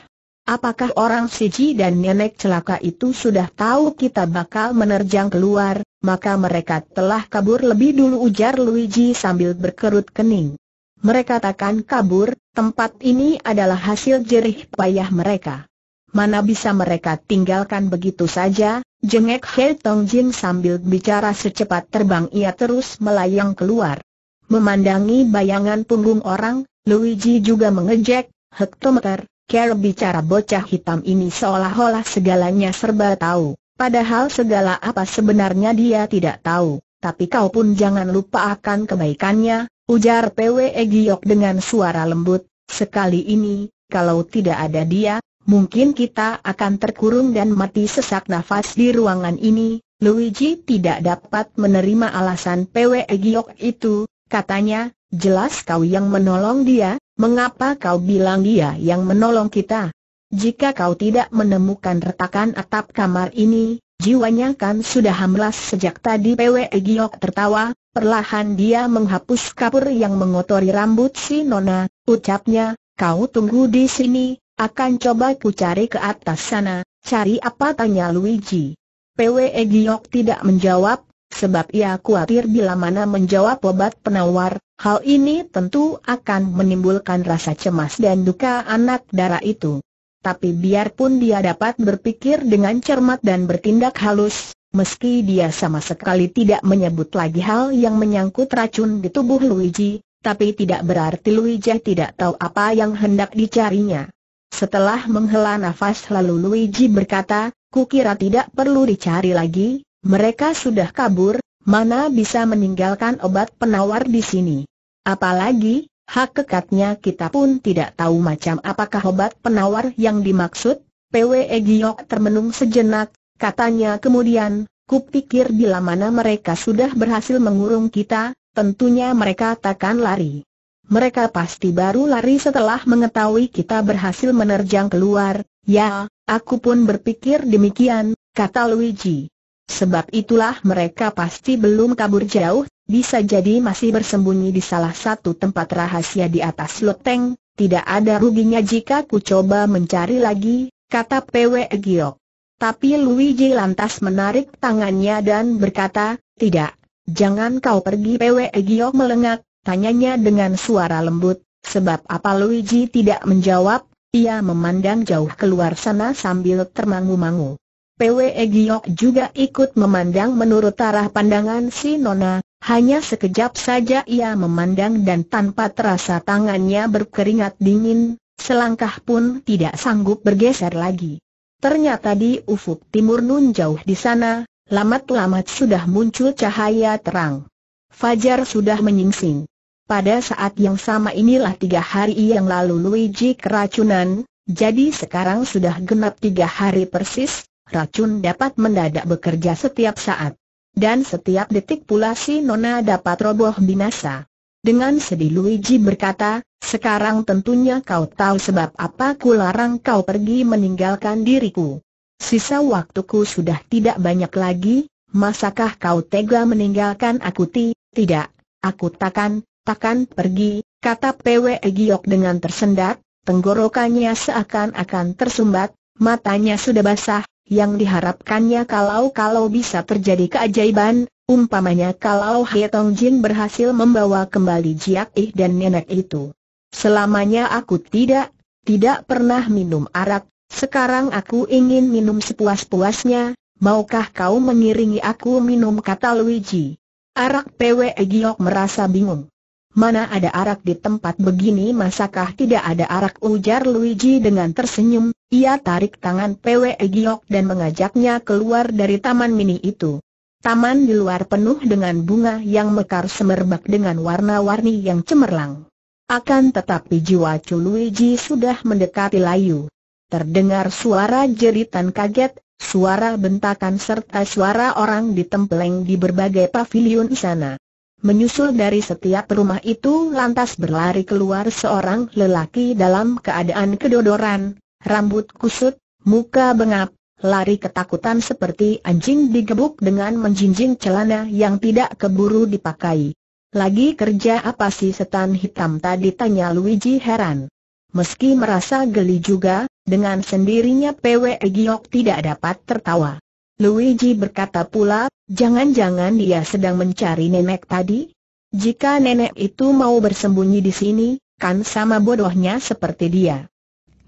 Apakah orang Siji dan nenek celaka itu sudah tahu kita bakal menerjang keluar, maka mereka telah kabur lebih dulu ujar Luigi sambil berkerut kening. Mereka takkan kabur, tempat ini adalah hasil jerih payah mereka. Mana bisa mereka tinggalkan begitu saja, Jengek He Tong Jin sambil bicara secepat terbang ia terus melayang keluar. Memandangi bayangan punggung orang, Luigi juga mengejek, hektometer, care bicara bocah hitam ini seolah-olah segalanya serba tahu, padahal segala apa sebenarnya dia tidak tahu, tapi kau pun jangan lupa akan kebaikannya, ujar PWE Giok dengan suara lembut, sekali ini, kalau tidak ada dia, mungkin kita akan terkurung dan mati sesak nafas di ruangan ini. Luigi tidak dapat menerima alasan PW Giok itu, katanya, jelas kau yang menolong dia, mengapa kau bilang dia yang menolong kita? Jika kau tidak menemukan retakan atap kamar ini, Jiwanya kan sudah hamlas sejak tadi PW Giok tertawa, perlahan dia menghapus kapur yang mengotori rambut si Nona, ucapnya, kau tunggu di sini, akan coba ku cari ke atas sana, cari apa tanya Luigi. PWE Giok tidak menjawab, sebab ia khawatir bila mana menjawab obat penawar, hal ini tentu akan menimbulkan rasa cemas dan duka anak darah itu. Tapi biarpun dia dapat berpikir dengan cermat dan bertindak halus, meski dia sama sekali tidak menyebut lagi hal yang menyangkut racun di tubuh Luigi, tapi tidak berarti Luigi tidak tahu apa yang hendak dicarinya. Setelah menghela nafas lalu Luigi berkata, kukira tidak perlu dicari lagi, mereka sudah kabur, mana bisa meninggalkan obat penawar di sini. Apalagi, hak kekatnya kita pun tidak tahu macam apakah obat penawar yang dimaksud. PWE Giyok termenung sejenak, katanya kemudian, kupikir bila mana mereka sudah berhasil mengurung kita, tentunya mereka takkan lari. Mereka pasti baru lari setelah mengetahui kita berhasil menerjang keluar, ya, aku pun berpikir demikian, kata Luigi. Sebab itulah mereka pasti belum kabur jauh, bisa jadi masih bersembunyi di salah satu tempat rahasia di atas loteng, tidak ada ruginya jika ku coba mencari lagi, kata PW Giok. Tapi Luigi lantas menarik tangannya dan berkata, tidak, jangan kau pergi PW Giok melengak, Tanyanya dengan suara lembut, sebab apa Luigi tidak menjawab, ia memandang jauh keluar sana sambil termangu-mangu. PWE Giok juga ikut memandang menurut arah pandangan si Nona, hanya sekejap saja ia memandang dan tanpa terasa tangannya berkeringat dingin, selangkah pun tidak sanggup bergeser lagi. Ternyata di ufuk timur nun jauh di sana, lamat-lamat sudah muncul cahaya terang. Fajar sudah menyingsing. Pada saat yang sama inilah tiga hari yang lalu Luigi keracunan, jadi sekarang sudah genap tiga hari persis, racun dapat mendadak bekerja setiap saat. Dan setiap detik pula si Nona dapat roboh binasa. Dengan sedih Luigi berkata, sekarang tentunya kau tahu sebab apa ku larang kau pergi meninggalkan diriku. Sisa waktuku sudah tidak banyak lagi, masakah kau tega meninggalkan aku? Ti? Tidak, aku takkan, takkan pergi, kata PW Giok dengan tersendat, tenggorokannya seakan-akan tersumbat, matanya sudah basah, yang diharapkannya kalau-kalau bisa terjadi keajaiban, umpamanya kalau He Tong Jin berhasil membawa kembali Jiak Ih dan nenek itu. Selamanya aku tidak, tidak pernah minum arak, sekarang aku ingin minum sepuas-puasnya, maukah kau mengiringi aku minum kata Luigi? Arak PW Giok merasa bingung. Mana ada arak di tempat begini masakah tidak ada arak ujar Luigi dengan tersenyum, ia tarik tangan PW Giok dan mengajaknya keluar dari taman mini itu. Taman di luar penuh dengan bunga yang mekar semerbak dengan warna-warni yang cemerlang. Akan tetapi jiwa Chu Luigi sudah mendekati layu. Terdengar suara jeritan kaget, suara bentakan serta suara orang ditempeleng di berbagai pavilion sana. Menyusul dari setiap rumah itu lantas berlari keluar seorang lelaki dalam keadaan kedodoran, rambut kusut, muka bengap, lari ketakutan seperti anjing digebuk dengan menjinjing celana yang tidak keburu dipakai. Lagi kerja apa sih setan hitam tadi tanya Luigi heran. Meski merasa geli juga, dengan sendirinya PW Giok tidak dapat tertawa. Luigi berkata pula, jangan-jangan dia sedang mencari nenek tadi? Jika nenek itu mau bersembunyi di sini, kan sama bodohnya seperti dia.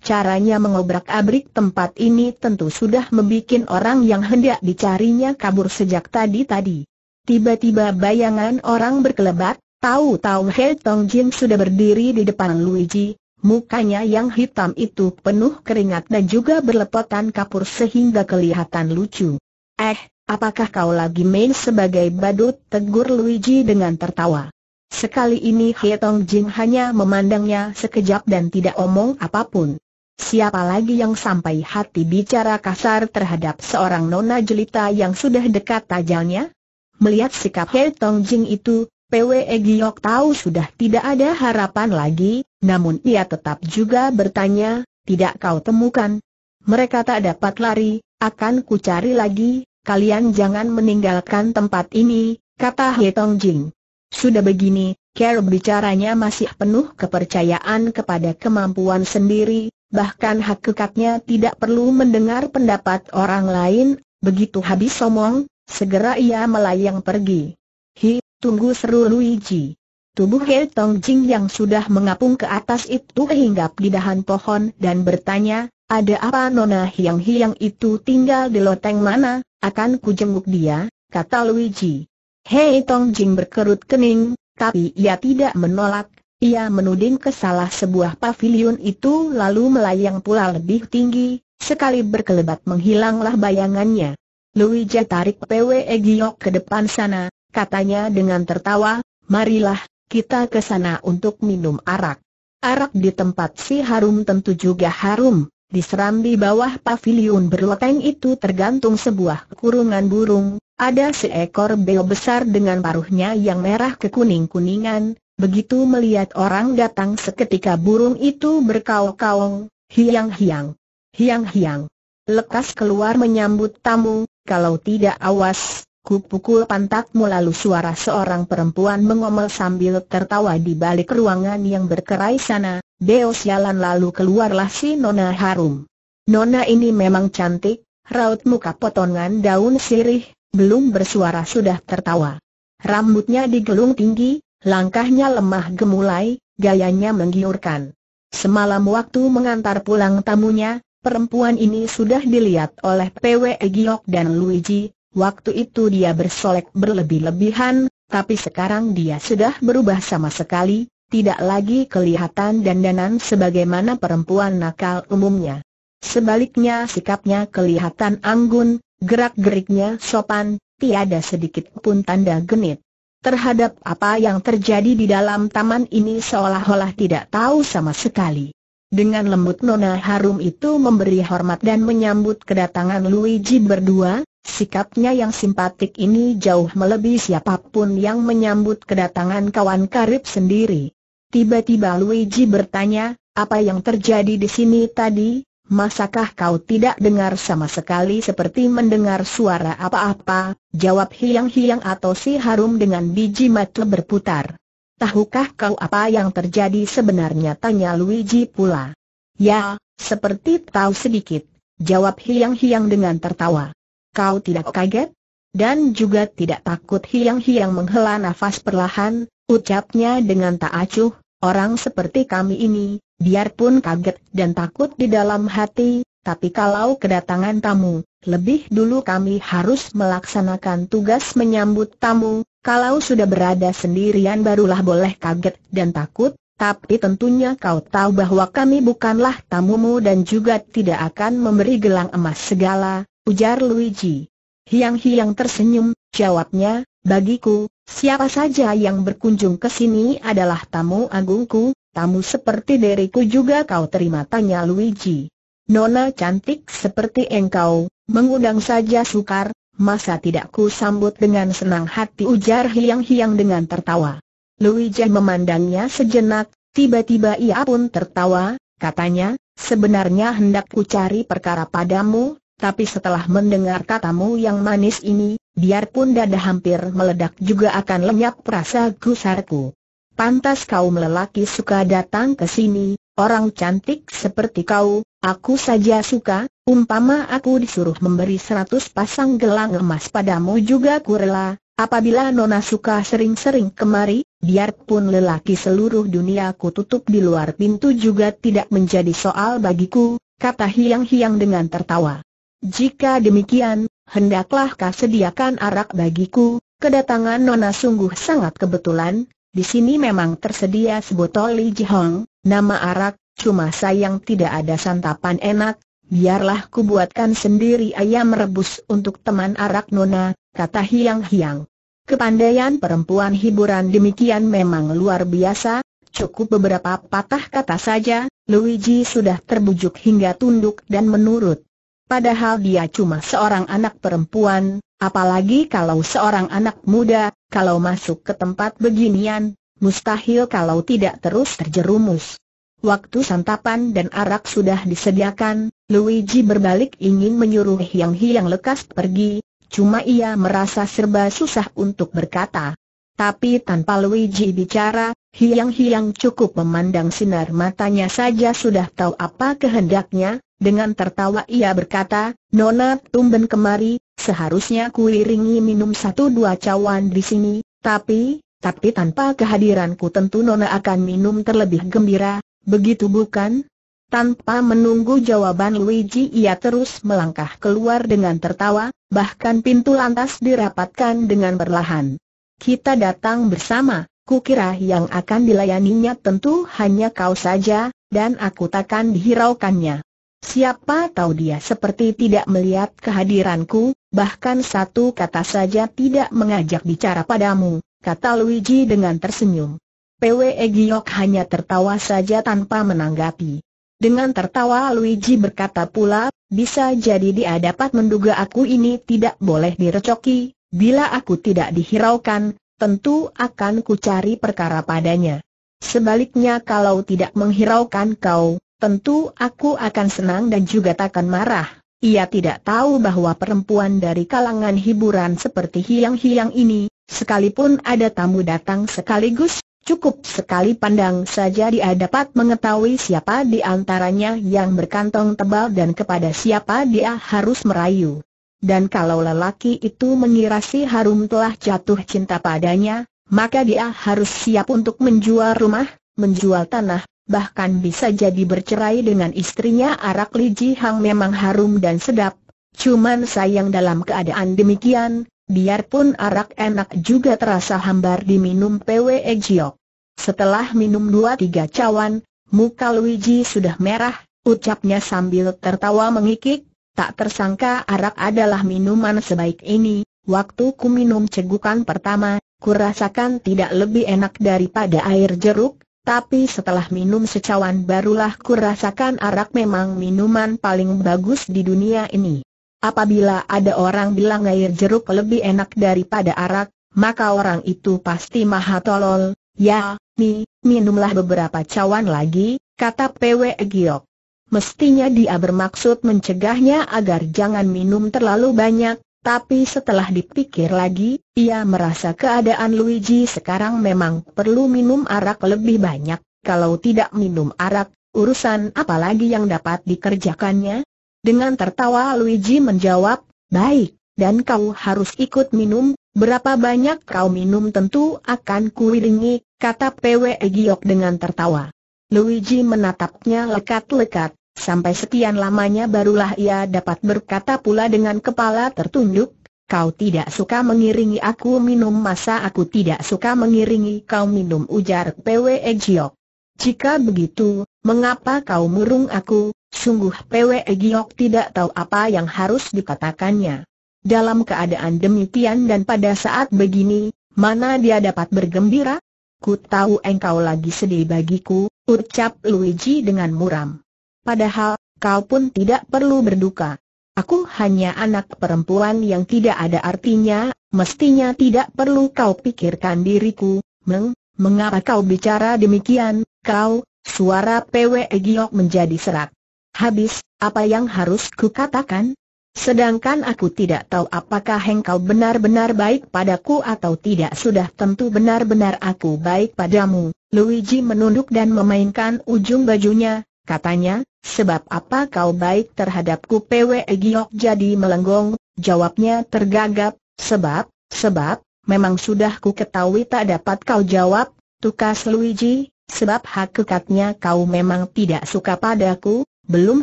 Caranya mengobrak-abrik tempat ini tentu sudah membuat orang yang hendak dicarinya kabur sejak tadi-tadi. Tiba-tiba bayangan orang berkelebat, tahu-tahu Hei Tong Jin sudah berdiri di depan Luigi, Mukanya yang hitam itu penuh keringat dan juga berlepotan kapur sehingga kelihatan lucu. Eh, apakah kau lagi main sebagai badut? Tegur Luigi dengan tertawa. Sekali ini Tong Jin hanya memandangnya sekejap dan tidak omong apapun. Siapa lagi yang sampai hati bicara kasar terhadap seorang nona jelita yang sudah dekat tajalnya? Melihat sikap Tong Jin itu, PWE Giok tahu sudah tidak ada harapan lagi, namun ia tetap juga bertanya, tidak kau temukan? Mereka tak dapat lari, akan ku cari lagi, kalian jangan meninggalkan tempat ini, kata He Tong Jing. Sudah begini, Kerr bicaranya masih penuh kepercayaan kepada kemampuan sendiri, bahkan hak hakikatnya tidak perlu mendengar pendapat orang lain, begitu habis somong, segera ia melayang pergi. Hi, tunggu seru Luigi. Tubuh Hei Tong Jing yang sudah mengapung ke atas itu hinggap di dahan pohon dan bertanya, ada apa Nona Hiang Hiang itu tinggal di loteng mana, akan ku jenguk dia, kata Luigi. Hei Tong Jing berkerut kening, tapi ia tidak menolak, ia menuding ke salah sebuah pavilion itu lalu melayang pula lebih tinggi, sekali berkelebat menghilanglah bayangannya. Luigi tarik PWE Giok ke depan sana, katanya dengan tertawa, marilah, kita ke sana untuk minum arak. Arak di tempat si harum tentu juga harum. Di serambi bawah pavilion berloteng itu tergantung sebuah kurungan burung, ada seekor beo besar dengan paruhnya yang merah kekuning-kuningan, begitu melihat orang datang seketika burung itu berkaung-kaung, hiang-hiang, hiang-hiang. Lekas keluar menyambut tamu, kalau tidak awas, Kupukul pantatmu lalu suara seorang perempuan mengomel sambil tertawa di balik ruangan yang berkerai sana, Deo sialan lalu keluarlah si Nona Harum. Nona ini memang cantik, raut muka potongan daun sirih, belum bersuara sudah tertawa. Rambutnya digelung tinggi, langkahnya lemah gemulai, gayanya menggiurkan. Semalam waktu mengantar pulang tamunya, perempuan ini sudah dilihat oleh PW Giok dan Luigi, Waktu itu dia bersolek berlebih-lebihan, tapi sekarang dia sudah berubah sama sekali, tidak lagi kelihatan dandanan sebagaimana perempuan nakal umumnya. Sebaliknya sikapnya kelihatan anggun, gerak-geriknya sopan, tiada sedikit pun tanda genit. Terhadap apa yang terjadi di dalam taman ini seolah-olah tidak tahu sama sekali. Dengan lembut Nona Harum itu memberi hormat dan menyambut kedatangan Luigi berdua, Sikapnya yang simpatik ini jauh melebihi siapapun yang menyambut kedatangan kawan karib sendiri. Tiba-tiba Luigi bertanya, apa yang terjadi di sini tadi? Masakah kau tidak dengar sama sekali seperti mendengar suara apa-apa? Jawab hiang-hiang atau si harum dengan biji mata berputar. Tahukah kau apa yang terjadi sebenarnya? Tanya Luigi pula. Ya, seperti tahu sedikit. Jawab hiang-hiang dengan tertawa kau tidak kaget? Dan juga tidak takut hiang-hiang menghela nafas perlahan, ucapnya dengan tak acuh, orang seperti kami ini, biarpun kaget dan takut di dalam hati, tapi kalau kedatangan tamu, lebih dulu kami harus melaksanakan tugas menyambut tamu, kalau sudah berada sendirian barulah boleh kaget dan takut, tapi tentunya kau tahu bahwa kami bukanlah tamumu dan juga tidak akan memberi gelang emas segala, ujar Luigi. Hiang-hiang tersenyum, jawabnya, bagiku, siapa saja yang berkunjung ke sini adalah tamu agungku, tamu seperti diriku juga kau terima tanya Luigi. Nona cantik seperti engkau, mengundang saja sukar, masa tidak ku sambut dengan senang hati ujar hiang-hiang dengan tertawa. Luigi memandangnya sejenak, tiba-tiba ia pun tertawa, katanya, sebenarnya hendak ku cari perkara padamu, tapi setelah mendengar katamu yang manis ini, biarpun dada hampir meledak juga akan lenyap rasa gusarku. Pantas kau lelaki suka datang ke sini, orang cantik seperti kau, aku saja suka, umpama aku disuruh memberi seratus pasang gelang emas padamu juga kurela, apabila nona suka sering-sering kemari, biarpun lelaki seluruh dunia ku tutup di luar pintu juga tidak menjadi soal bagiku, kata Hiang Hiang dengan tertawa. Jika demikian, hendaklah kau sediakan arak bagiku, kedatangan Nona sungguh sangat kebetulan, di sini memang tersedia sebotol Li Jihong, nama arak, cuma sayang tidak ada santapan enak, biarlah ku buatkan sendiri ayam rebus untuk teman arak Nona, kata Hiang Hiang. Kepandaian perempuan hiburan demikian memang luar biasa, cukup beberapa patah kata saja, Luigi sudah terbujuk hingga tunduk dan menurut. Padahal dia cuma seorang anak perempuan, apalagi kalau seorang anak muda, kalau masuk ke tempat beginian, mustahil kalau tidak terus terjerumus. Waktu santapan dan arak sudah disediakan, Luigi berbalik ingin menyuruh Yang Hiang lekas pergi, cuma ia merasa serba susah untuk berkata. Tapi tanpa Luigi bicara, Hiang-hiang cukup memandang sinar matanya saja sudah tahu apa kehendaknya, dengan tertawa ia berkata, Nona tumben kemari, seharusnya kuiringi minum satu dua cawan di sini, tapi, tapi tanpa kehadiranku tentu Nona akan minum terlebih gembira, begitu bukan? Tanpa menunggu jawaban Luigi ia terus melangkah keluar dengan tertawa, bahkan pintu lantas dirapatkan dengan perlahan. Kita datang bersama, kukira yang akan dilayaninya tentu hanya kau saja, dan aku takkan dihiraukannya. Siapa tahu dia seperti tidak melihat kehadiranku, bahkan satu kata saja tidak mengajak bicara padamu, kata Luigi dengan tersenyum. PWE Giok hanya tertawa saja tanpa menanggapi. Dengan tertawa Luigi berkata pula, bisa jadi dia dapat menduga aku ini tidak boleh direcoki, bila aku tidak dihiraukan, tentu akan ku cari perkara padanya. Sebaliknya kalau tidak menghiraukan kau, tentu aku akan senang dan juga takkan marah. Ia tidak tahu bahwa perempuan dari kalangan hiburan seperti hiang-hiang ini, sekalipun ada tamu datang sekaligus, cukup sekali pandang saja dia dapat mengetahui siapa di antaranya yang berkantong tebal dan kepada siapa dia harus merayu. Dan kalau lelaki itu mengira si Harum telah jatuh cinta padanya, maka dia harus siap untuk menjual rumah, menjual tanah, bahkan bisa jadi bercerai dengan istrinya arak Li Ji Hang memang harum dan sedap. Cuman sayang dalam keadaan demikian, biarpun arak enak juga terasa hambar diminum PW ejok. Setelah minum dua tiga cawan, muka Luigi sudah merah, ucapnya sambil tertawa mengikik, tak tersangka arak adalah minuman sebaik ini, waktu ku minum cegukan pertama, kurasakan tidak lebih enak daripada air jeruk, tapi setelah minum secawan barulah kurasakan arak memang minuman paling bagus di dunia ini. Apabila ada orang bilang air jeruk lebih enak daripada arak, maka orang itu pasti maha tolol. Ya, mi, minumlah beberapa cawan lagi, kata PW Giok. Mestinya dia bermaksud mencegahnya agar jangan minum terlalu banyak, tapi setelah dipikir lagi, ia merasa keadaan Luigi sekarang memang perlu minum arak lebih banyak. Kalau tidak minum arak, urusan apa lagi yang dapat dikerjakannya? Dengan tertawa Luigi menjawab, baik, dan kau harus ikut minum, berapa banyak kau minum tentu akan kuiringi, kata PWE Giok dengan tertawa. Luigi menatapnya lekat-lekat, Sampai sekian lamanya barulah ia dapat berkata pula dengan kepala tertunduk, Kau tidak suka mengiringi aku minum masa aku tidak suka mengiringi kau minum ujar Pwe Giok. Jika begitu, mengapa kau murung aku? Sungguh Pwe Giok tidak tahu apa yang harus dikatakannya. Dalam keadaan demikian dan pada saat begini, mana dia dapat bergembira? Ku tahu engkau lagi sedih bagiku, ucap Luigi dengan muram padahal, kau pun tidak perlu berduka. Aku hanya anak perempuan yang tidak ada artinya, mestinya tidak perlu kau pikirkan diriku, Meng, mengapa kau bicara demikian, kau, suara PW Giok menjadi serak. Habis, apa yang harus ku katakan? Sedangkan aku tidak tahu apakah engkau benar-benar baik padaku atau tidak sudah tentu benar-benar aku baik padamu. Luigi menunduk dan memainkan ujung bajunya, katanya, sebab apa kau baik terhadapku PW Giok jadi melenggong, jawabnya tergagap, sebab, sebab, memang sudah ku ketahui tak dapat kau jawab, tukas Luigi, sebab hakikatnya kau memang tidak suka padaku, belum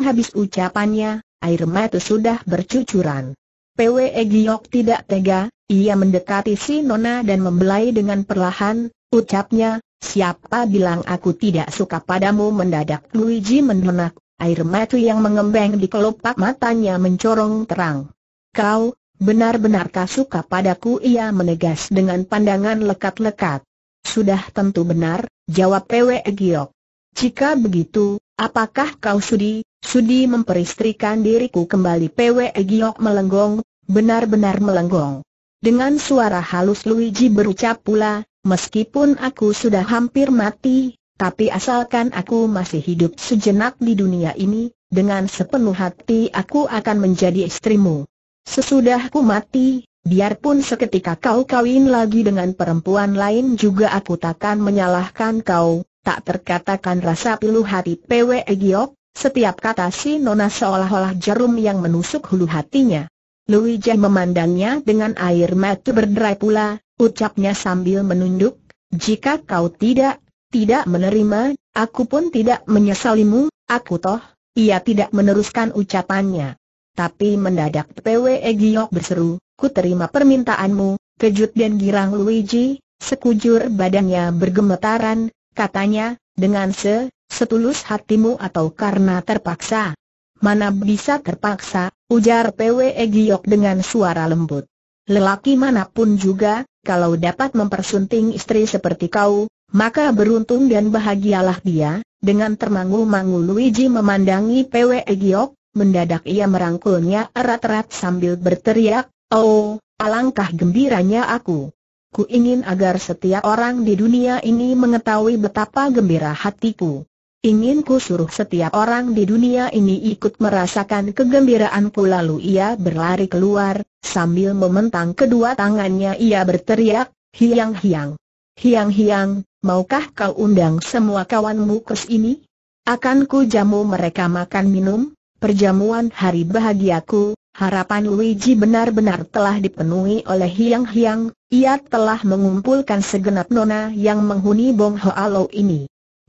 habis ucapannya, air mata sudah bercucuran. PW Giok tidak tega, ia mendekati si Nona dan membelai dengan perlahan, Ucapnya, siapa bilang aku tidak suka padamu mendadak Luigi menenak, air mata yang mengembang di kelopak matanya mencorong terang. Kau, benar-benarkah suka padaku ia menegas dengan pandangan lekat-lekat. Sudah tentu benar, jawab Pewe Giok. Jika begitu, apakah kau sudi, sudi memperistrikan diriku kembali Pewe Giok melenggong, benar-benar melenggong. Dengan suara halus Luigi berucap pula, Meskipun aku sudah hampir mati, tapi asalkan aku masih hidup sejenak di dunia ini, dengan sepenuh hati aku akan menjadi istrimu. Sesudah aku mati, biarpun seketika kau kawin lagi dengan perempuan lain juga aku takkan menyalahkan kau, tak terkatakan rasa pilu hati PWE Giok, setiap kata si Nona seolah-olah jarum yang menusuk hulu hatinya. Luigi memandangnya dengan air mata berderai pula, ucapnya sambil menunduk, jika kau tidak, tidak menerima, aku pun tidak menyesalimu, aku toh, ia tidak meneruskan ucapannya. Tapi mendadak PWE Giok berseru, ku terima permintaanmu, kejut dan girang Luigi, sekujur badannya bergemetaran, katanya, dengan se, setulus hatimu atau karena terpaksa. Mana bisa terpaksa, ujar PWE Giok dengan suara lembut. Lelaki manapun juga, kalau dapat mempersunting istri seperti kau, maka beruntung dan bahagialah dia. Dengan termangu-mangu Luigi memandangi PWE Giok, mendadak ia merangkulnya erat-erat sambil berteriak, Oh, alangkah gembiranya aku. Ku ingin agar setiap orang di dunia ini mengetahui betapa gembira hatiku. Ingin ku suruh setiap orang di dunia ini ikut merasakan kegembiraanku lalu ia berlari keluar, sambil mementang kedua tangannya ia berteriak, hiang-hiang. Hiang-hiang, maukah kau undang semua kawanmu ke sini? Akan ku jamu mereka makan minum, perjamuan hari bahagiaku, harapan Luigi benar-benar telah dipenuhi oleh hiang-hiang, ia telah mengumpulkan segenap nona yang menghuni Bong Lo ini.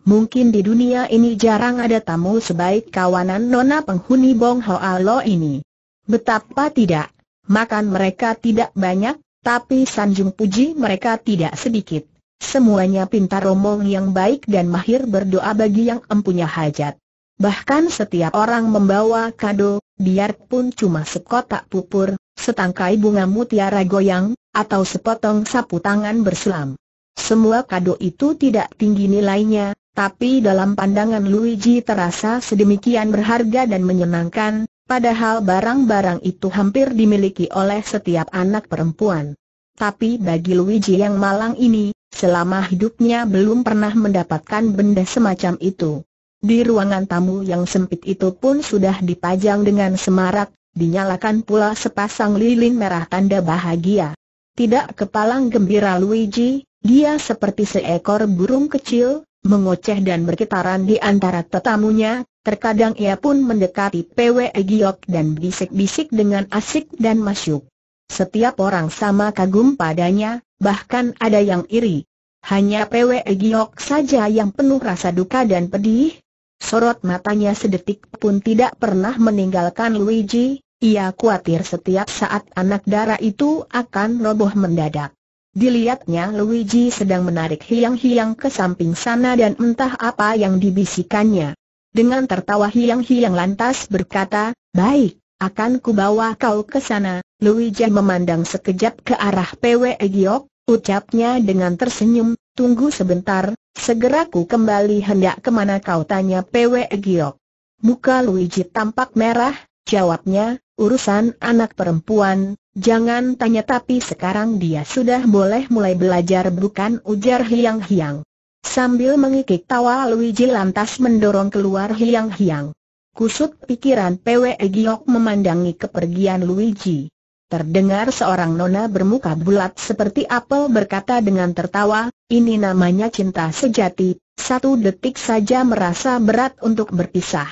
Mungkin di dunia ini jarang ada tamu sebaik kawanan nona penghuni Bong Hoa Lo ini. Betapa tidak, makan mereka tidak banyak, tapi sanjung puji mereka tidak sedikit. Semuanya pintar omong yang baik dan mahir berdoa bagi yang empunya hajat. Bahkan setiap orang membawa kado, biarpun cuma sekotak pupur, setangkai bunga mutiara goyang, atau sepotong sapu tangan berselam. Semua kado itu tidak tinggi nilainya, tapi dalam pandangan Luigi terasa sedemikian berharga dan menyenangkan, padahal barang-barang itu hampir dimiliki oleh setiap anak perempuan. Tapi bagi Luigi yang malang ini, selama hidupnya belum pernah mendapatkan benda semacam itu. Di ruangan tamu yang sempit itu pun sudah dipajang dengan semarak, dinyalakan pula sepasang lilin merah tanda bahagia. Tidak kepalang gembira Luigi, dia seperti seekor burung kecil, mengoceh dan berkitaran di antara tetamunya, terkadang ia pun mendekati PW e Giok dan bisik-bisik dengan asik dan masuk. Setiap orang sama kagum padanya, bahkan ada yang iri. Hanya PW e Giok saja yang penuh rasa duka dan pedih. Sorot matanya sedetik pun tidak pernah meninggalkan Luigi, ia khawatir setiap saat anak darah itu akan roboh mendadak. Dilihatnya Luigi sedang menarik hiang-hiang ke samping sana dan entah apa yang dibisikannya. Dengan tertawa hiang-hiang lantas berkata, Baik, akan kubawa kau ke sana. Luigi memandang sekejap ke arah PW Giok, ucapnya dengan tersenyum, Tunggu sebentar, segera ku kembali hendak kemana kau tanya PW Giok. Muka Luigi tampak merah, jawabnya, urusan anak perempuan, Jangan tanya tapi sekarang dia sudah boleh mulai belajar bukan ujar Hiang Hiang. Sambil mengikik tawa Luigi lantas mendorong keluar Hiang Hiang. Kusut pikiran PW Giok memandangi kepergian Luigi. Terdengar seorang nona bermuka bulat seperti apel berkata dengan tertawa, ini namanya cinta sejati, satu detik saja merasa berat untuk berpisah.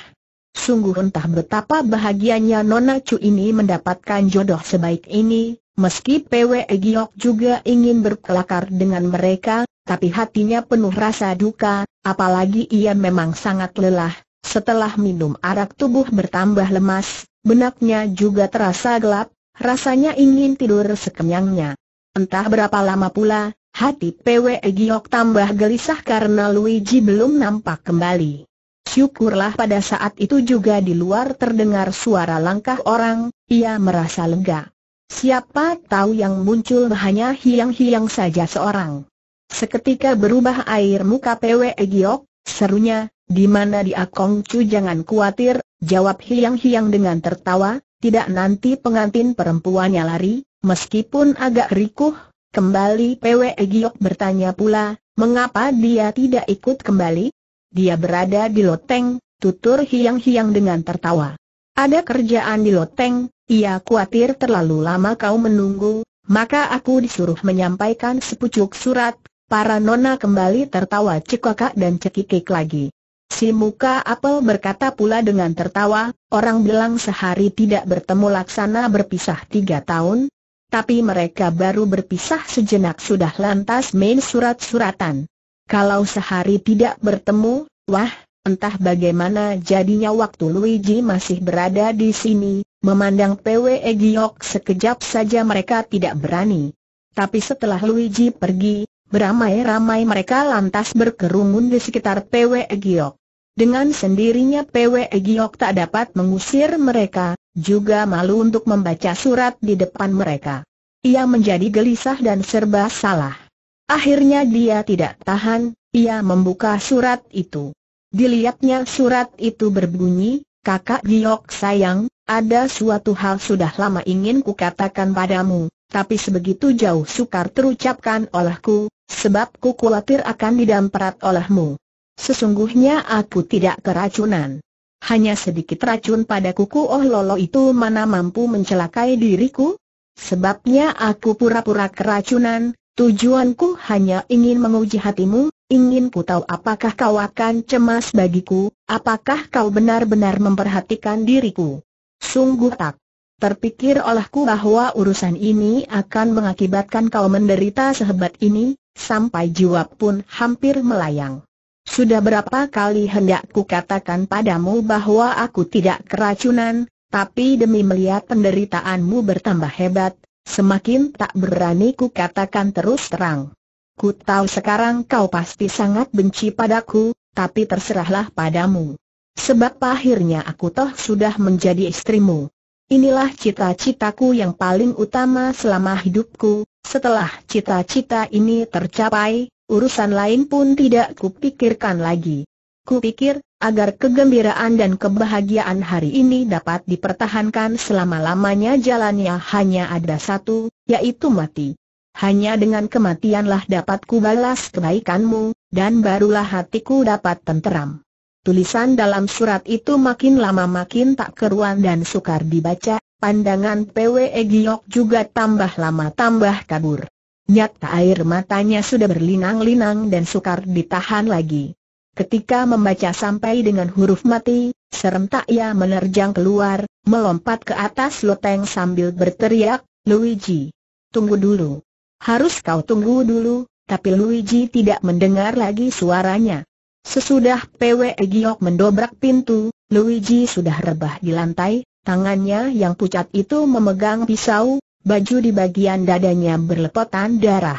Sungguh entah betapa bahagianya Nona Chu ini mendapatkan jodoh sebaik ini, meski PW Giok juga ingin berkelakar dengan mereka, tapi hatinya penuh rasa duka, apalagi ia memang sangat lelah. Setelah minum arak tubuh bertambah lemas, benaknya juga terasa gelap, rasanya ingin tidur sekenyangnya. Entah berapa lama pula, hati PW Giok tambah gelisah karena Luigi belum nampak kembali. Syukurlah pada saat itu juga di luar terdengar suara langkah orang, ia merasa lega. Siapa tahu yang muncul hanya hiang-hiang saja seorang. Seketika berubah air muka PW Giok, serunya, di mana dia Kongcu jangan kuatir, jawab hiang-hiang dengan tertawa, tidak nanti pengantin perempuannya lari, meskipun agak rikuh, kembali PW Giok bertanya pula, mengapa dia tidak ikut kembali? Dia berada di loteng, tutur hiang-hiang dengan tertawa. Ada kerjaan di loteng, ia khawatir terlalu lama kau menunggu, maka aku disuruh menyampaikan sepucuk surat, para nona kembali tertawa cekakak dan cekikik lagi. Si muka apel berkata pula dengan tertawa, orang bilang sehari tidak bertemu laksana berpisah tiga tahun, tapi mereka baru berpisah sejenak sudah lantas main surat-suratan. Kalau sehari tidak bertemu, wah, entah bagaimana jadinya waktu Luigi masih berada di sini, memandang PW Giok sekejap saja mereka tidak berani. Tapi setelah Luigi pergi, beramai-ramai mereka lantas berkerumun di sekitar PW Giok. Dengan sendirinya PW Giok tak dapat mengusir mereka, juga malu untuk membaca surat di depan mereka. Ia menjadi gelisah dan serba salah. Akhirnya dia tidak tahan, ia membuka surat itu. Dilihatnya surat itu berbunyi, Kakak Giok sayang, ada suatu hal sudah lama ingin kukatakan padamu, tapi sebegitu jauh sukar terucapkan olehku, sebab ku khawatir akan didamperat olehmu. Sesungguhnya aku tidak keracunan. Hanya sedikit racun pada kuku Oh Lolo itu mana mampu mencelakai diriku? Sebabnya aku pura-pura keracunan, Tujuanku hanya ingin menguji hatimu, ingin ku tahu apakah kau akan cemas bagiku, apakah kau benar-benar memperhatikan diriku. Sungguh tak. Terpikir olehku bahwa urusan ini akan mengakibatkan kau menderita sehebat ini, sampai jiwa pun hampir melayang. Sudah berapa kali hendak ku katakan padamu bahwa aku tidak keracunan, tapi demi melihat penderitaanmu bertambah hebat, semakin tak berani ku katakan terus terang. Ku tahu sekarang kau pasti sangat benci padaku, tapi terserahlah padamu. Sebab akhirnya aku toh sudah menjadi istrimu. Inilah cita-citaku yang paling utama selama hidupku, setelah cita-cita ini tercapai, urusan lain pun tidak kupikirkan lagi pikir agar kegembiraan dan kebahagiaan hari ini dapat dipertahankan selama-lamanya jalannya hanya ada satu, yaitu mati. Hanya dengan kematianlah dapat kubalas kebaikanmu, dan barulah hatiku dapat tenteram. Tulisan dalam surat itu makin lama makin tak keruan dan sukar dibaca, pandangan PWE Giok juga tambah lama tambah kabur. Nyata air matanya sudah berlinang-linang dan sukar ditahan lagi. Ketika membaca sampai dengan huruf mati, serentak ia menerjang keluar, melompat ke atas loteng sambil berteriak, Luigi. Tunggu dulu. Harus kau tunggu dulu, tapi Luigi tidak mendengar lagi suaranya. Sesudah PW Giok mendobrak pintu, Luigi sudah rebah di lantai, tangannya yang pucat itu memegang pisau, baju di bagian dadanya berlepotan darah.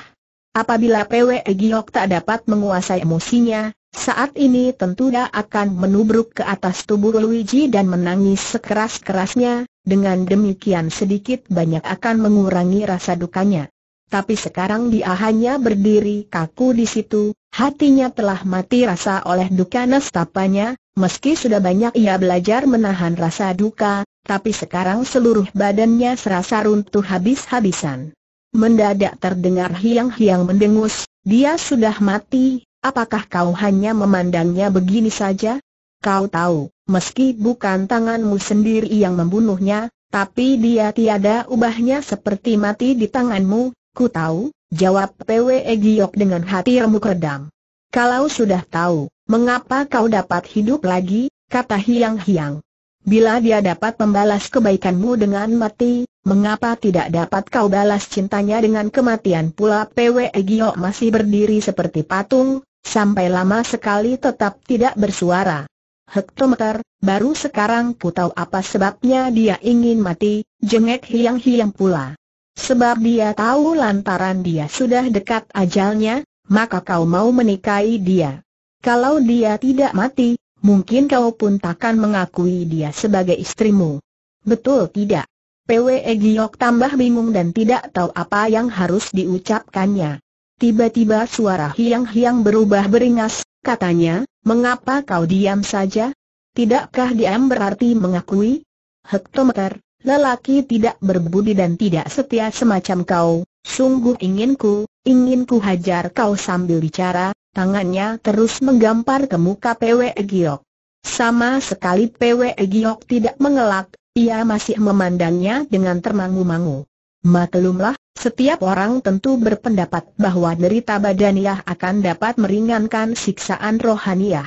Apabila PW Giok tak dapat menguasai emosinya, saat ini tentu dia akan menubruk ke atas tubuh Luigi dan menangis sekeras-kerasnya, dengan demikian sedikit banyak akan mengurangi rasa dukanya. Tapi sekarang dia hanya berdiri kaku di situ, hatinya telah mati rasa oleh duka nestapanya, meski sudah banyak ia belajar menahan rasa duka, tapi sekarang seluruh badannya serasa runtuh habis-habisan. Mendadak terdengar hiang-hiang mendengus, dia sudah mati, Apakah kau hanya memandangnya begini saja? Kau tahu, meski bukan tanganmu sendiri yang membunuhnya, tapi dia tiada ubahnya seperti mati di tanganmu, ku tahu, jawab Pwe Giok dengan hati remuk redam. Kalau sudah tahu, mengapa kau dapat hidup lagi, kata Hiang Hiang. Bila dia dapat membalas kebaikanmu dengan mati, mengapa tidak dapat kau balas cintanya dengan kematian pula Pwe Giok masih berdiri seperti patung, Sampai lama sekali tetap tidak bersuara. Hektometer, baru sekarang ku tahu apa sebabnya dia ingin mati, jengek hiang-hiang pula. Sebab dia tahu lantaran dia sudah dekat ajalnya, maka kau mau menikahi dia. Kalau dia tidak mati, mungkin kau pun takkan mengakui dia sebagai istrimu. Betul tidak? PWE Giok tambah bingung dan tidak tahu apa yang harus diucapkannya. Tiba-tiba suara hiang-hiang berubah beringas, katanya, mengapa kau diam saja? Tidakkah diam berarti mengakui? Hektometer, lelaki tidak berbudi dan tidak setia semacam kau, sungguh inginku, inginku hajar kau sambil bicara, tangannya terus menggampar ke muka PW Giok. Sama sekali PW Giok tidak mengelak, ia masih memandangnya dengan termangu-mangu. Maklumlah, setiap orang tentu berpendapat bahwa derita badaniah akan dapat meringankan siksaan rohaniah.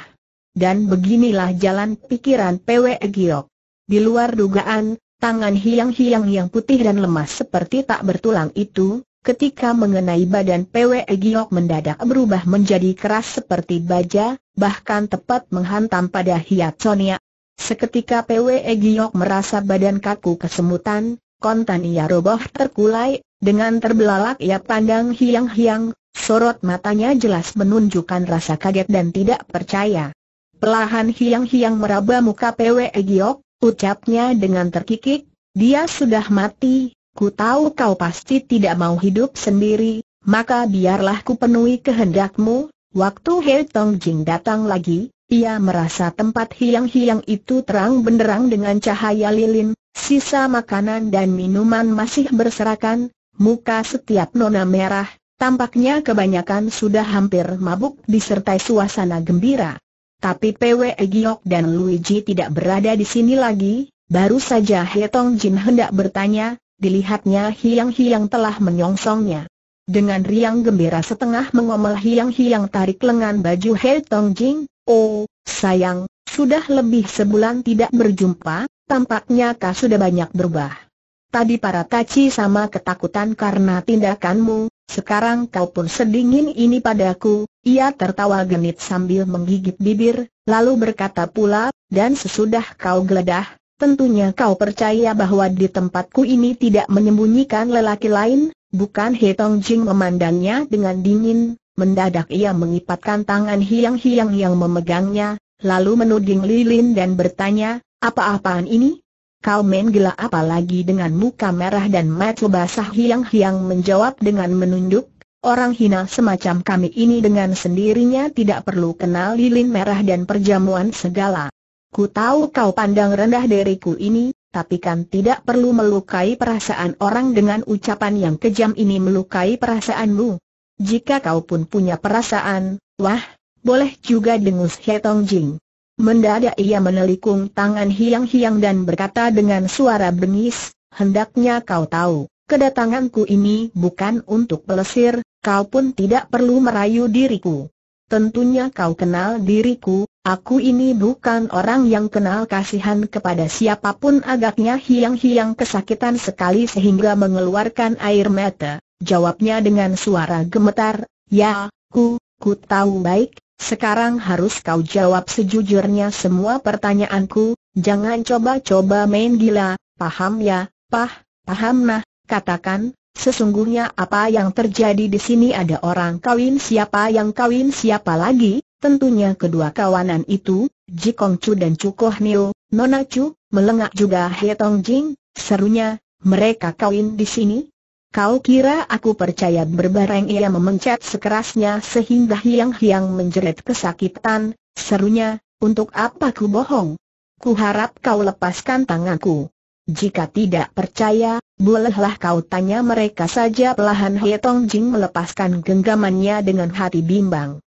Dan beginilah jalan pikiran PW Giok. Di luar dugaan, tangan hiang-hiang yang putih dan lemas seperti tak bertulang itu, ketika mengenai badan PW Giok mendadak berubah menjadi keras seperti baja, bahkan tepat menghantam pada hiat Sonia. Seketika PW Giok merasa badan kaku kesemutan, kontan ia roboh terkulai, dengan terbelalak ia pandang hiang-hiang, sorot matanya jelas menunjukkan rasa kaget dan tidak percaya. Pelahan hiang-hiang meraba muka Pwe Giok, ucapnya dengan terkikik, dia sudah mati, ku tahu kau pasti tidak mau hidup sendiri, maka biarlah ku penuhi kehendakmu. Waktu He Tong Jing datang lagi, ia merasa tempat hiang-hiang itu terang benderang dengan cahaya lilin, sisa makanan dan minuman masih berserakan, Muka setiap nona merah, tampaknya kebanyakan sudah hampir mabuk disertai suasana gembira. Tapi PW Giok dan Luigi tidak berada di sini lagi, baru saja Hetong Jin hendak bertanya, dilihatnya Hiang-Hiang telah menyongsongnya. Dengan riang gembira setengah mengomel Hiang-Hiang tarik lengan baju Hetong Jin, oh, sayang, sudah lebih sebulan tidak berjumpa, tampaknya kau sudah banyak berubah. Tadi para taci sama ketakutan karena tindakanmu, sekarang kau pun sedingin ini padaku, ia tertawa genit sambil menggigit bibir, lalu berkata pula, dan sesudah kau geledah, tentunya kau percaya bahwa di tempatku ini tidak menyembunyikan lelaki lain, bukan He Tong Jing memandangnya dengan dingin, mendadak ia mengipatkan tangan hiang-hiang yang memegangnya, lalu menuding lilin dan bertanya, apa-apaan ini? Kau main gila apalagi dengan muka merah dan mata basah hilang hiang menjawab dengan menunduk, orang hina semacam kami ini dengan sendirinya tidak perlu kenal lilin merah dan perjamuan segala. Ku tahu kau pandang rendah diriku ini, tapi kan tidak perlu melukai perasaan orang dengan ucapan yang kejam ini melukai perasaanmu. Jika kau pun punya perasaan, wah, boleh juga dengus Hetong Jing. Mendadak ia menelikung tangan hiang-hiang dan berkata dengan suara bengis, hendaknya kau tahu, kedatanganku ini bukan untuk pelesir, kau pun tidak perlu merayu diriku. Tentunya kau kenal diriku, aku ini bukan orang yang kenal kasihan kepada siapapun agaknya hiang-hiang kesakitan sekali sehingga mengeluarkan air mata. Jawabnya dengan suara gemetar, ya, ku, ku tahu baik, sekarang harus kau jawab sejujurnya semua pertanyaanku, jangan coba-coba main gila, paham ya, pah, paham nah, katakan, sesungguhnya apa yang terjadi di sini ada orang kawin siapa yang kawin siapa lagi, tentunya kedua kawanan itu, Jikong Chu dan Cukoh Niu Nona Chu, melengak juga He Tong Jing, serunya, mereka kawin di sini, Kau kira aku percaya berbareng ia memencet sekerasnya sehingga hiang-hiang menjerit kesakitan, serunya, untuk apa ku bohong? Ku harap kau lepaskan tanganku. Jika tidak percaya, bolehlah kau tanya mereka saja pelahan Hietong Jing melepaskan genggamannya dengan hati bimbang.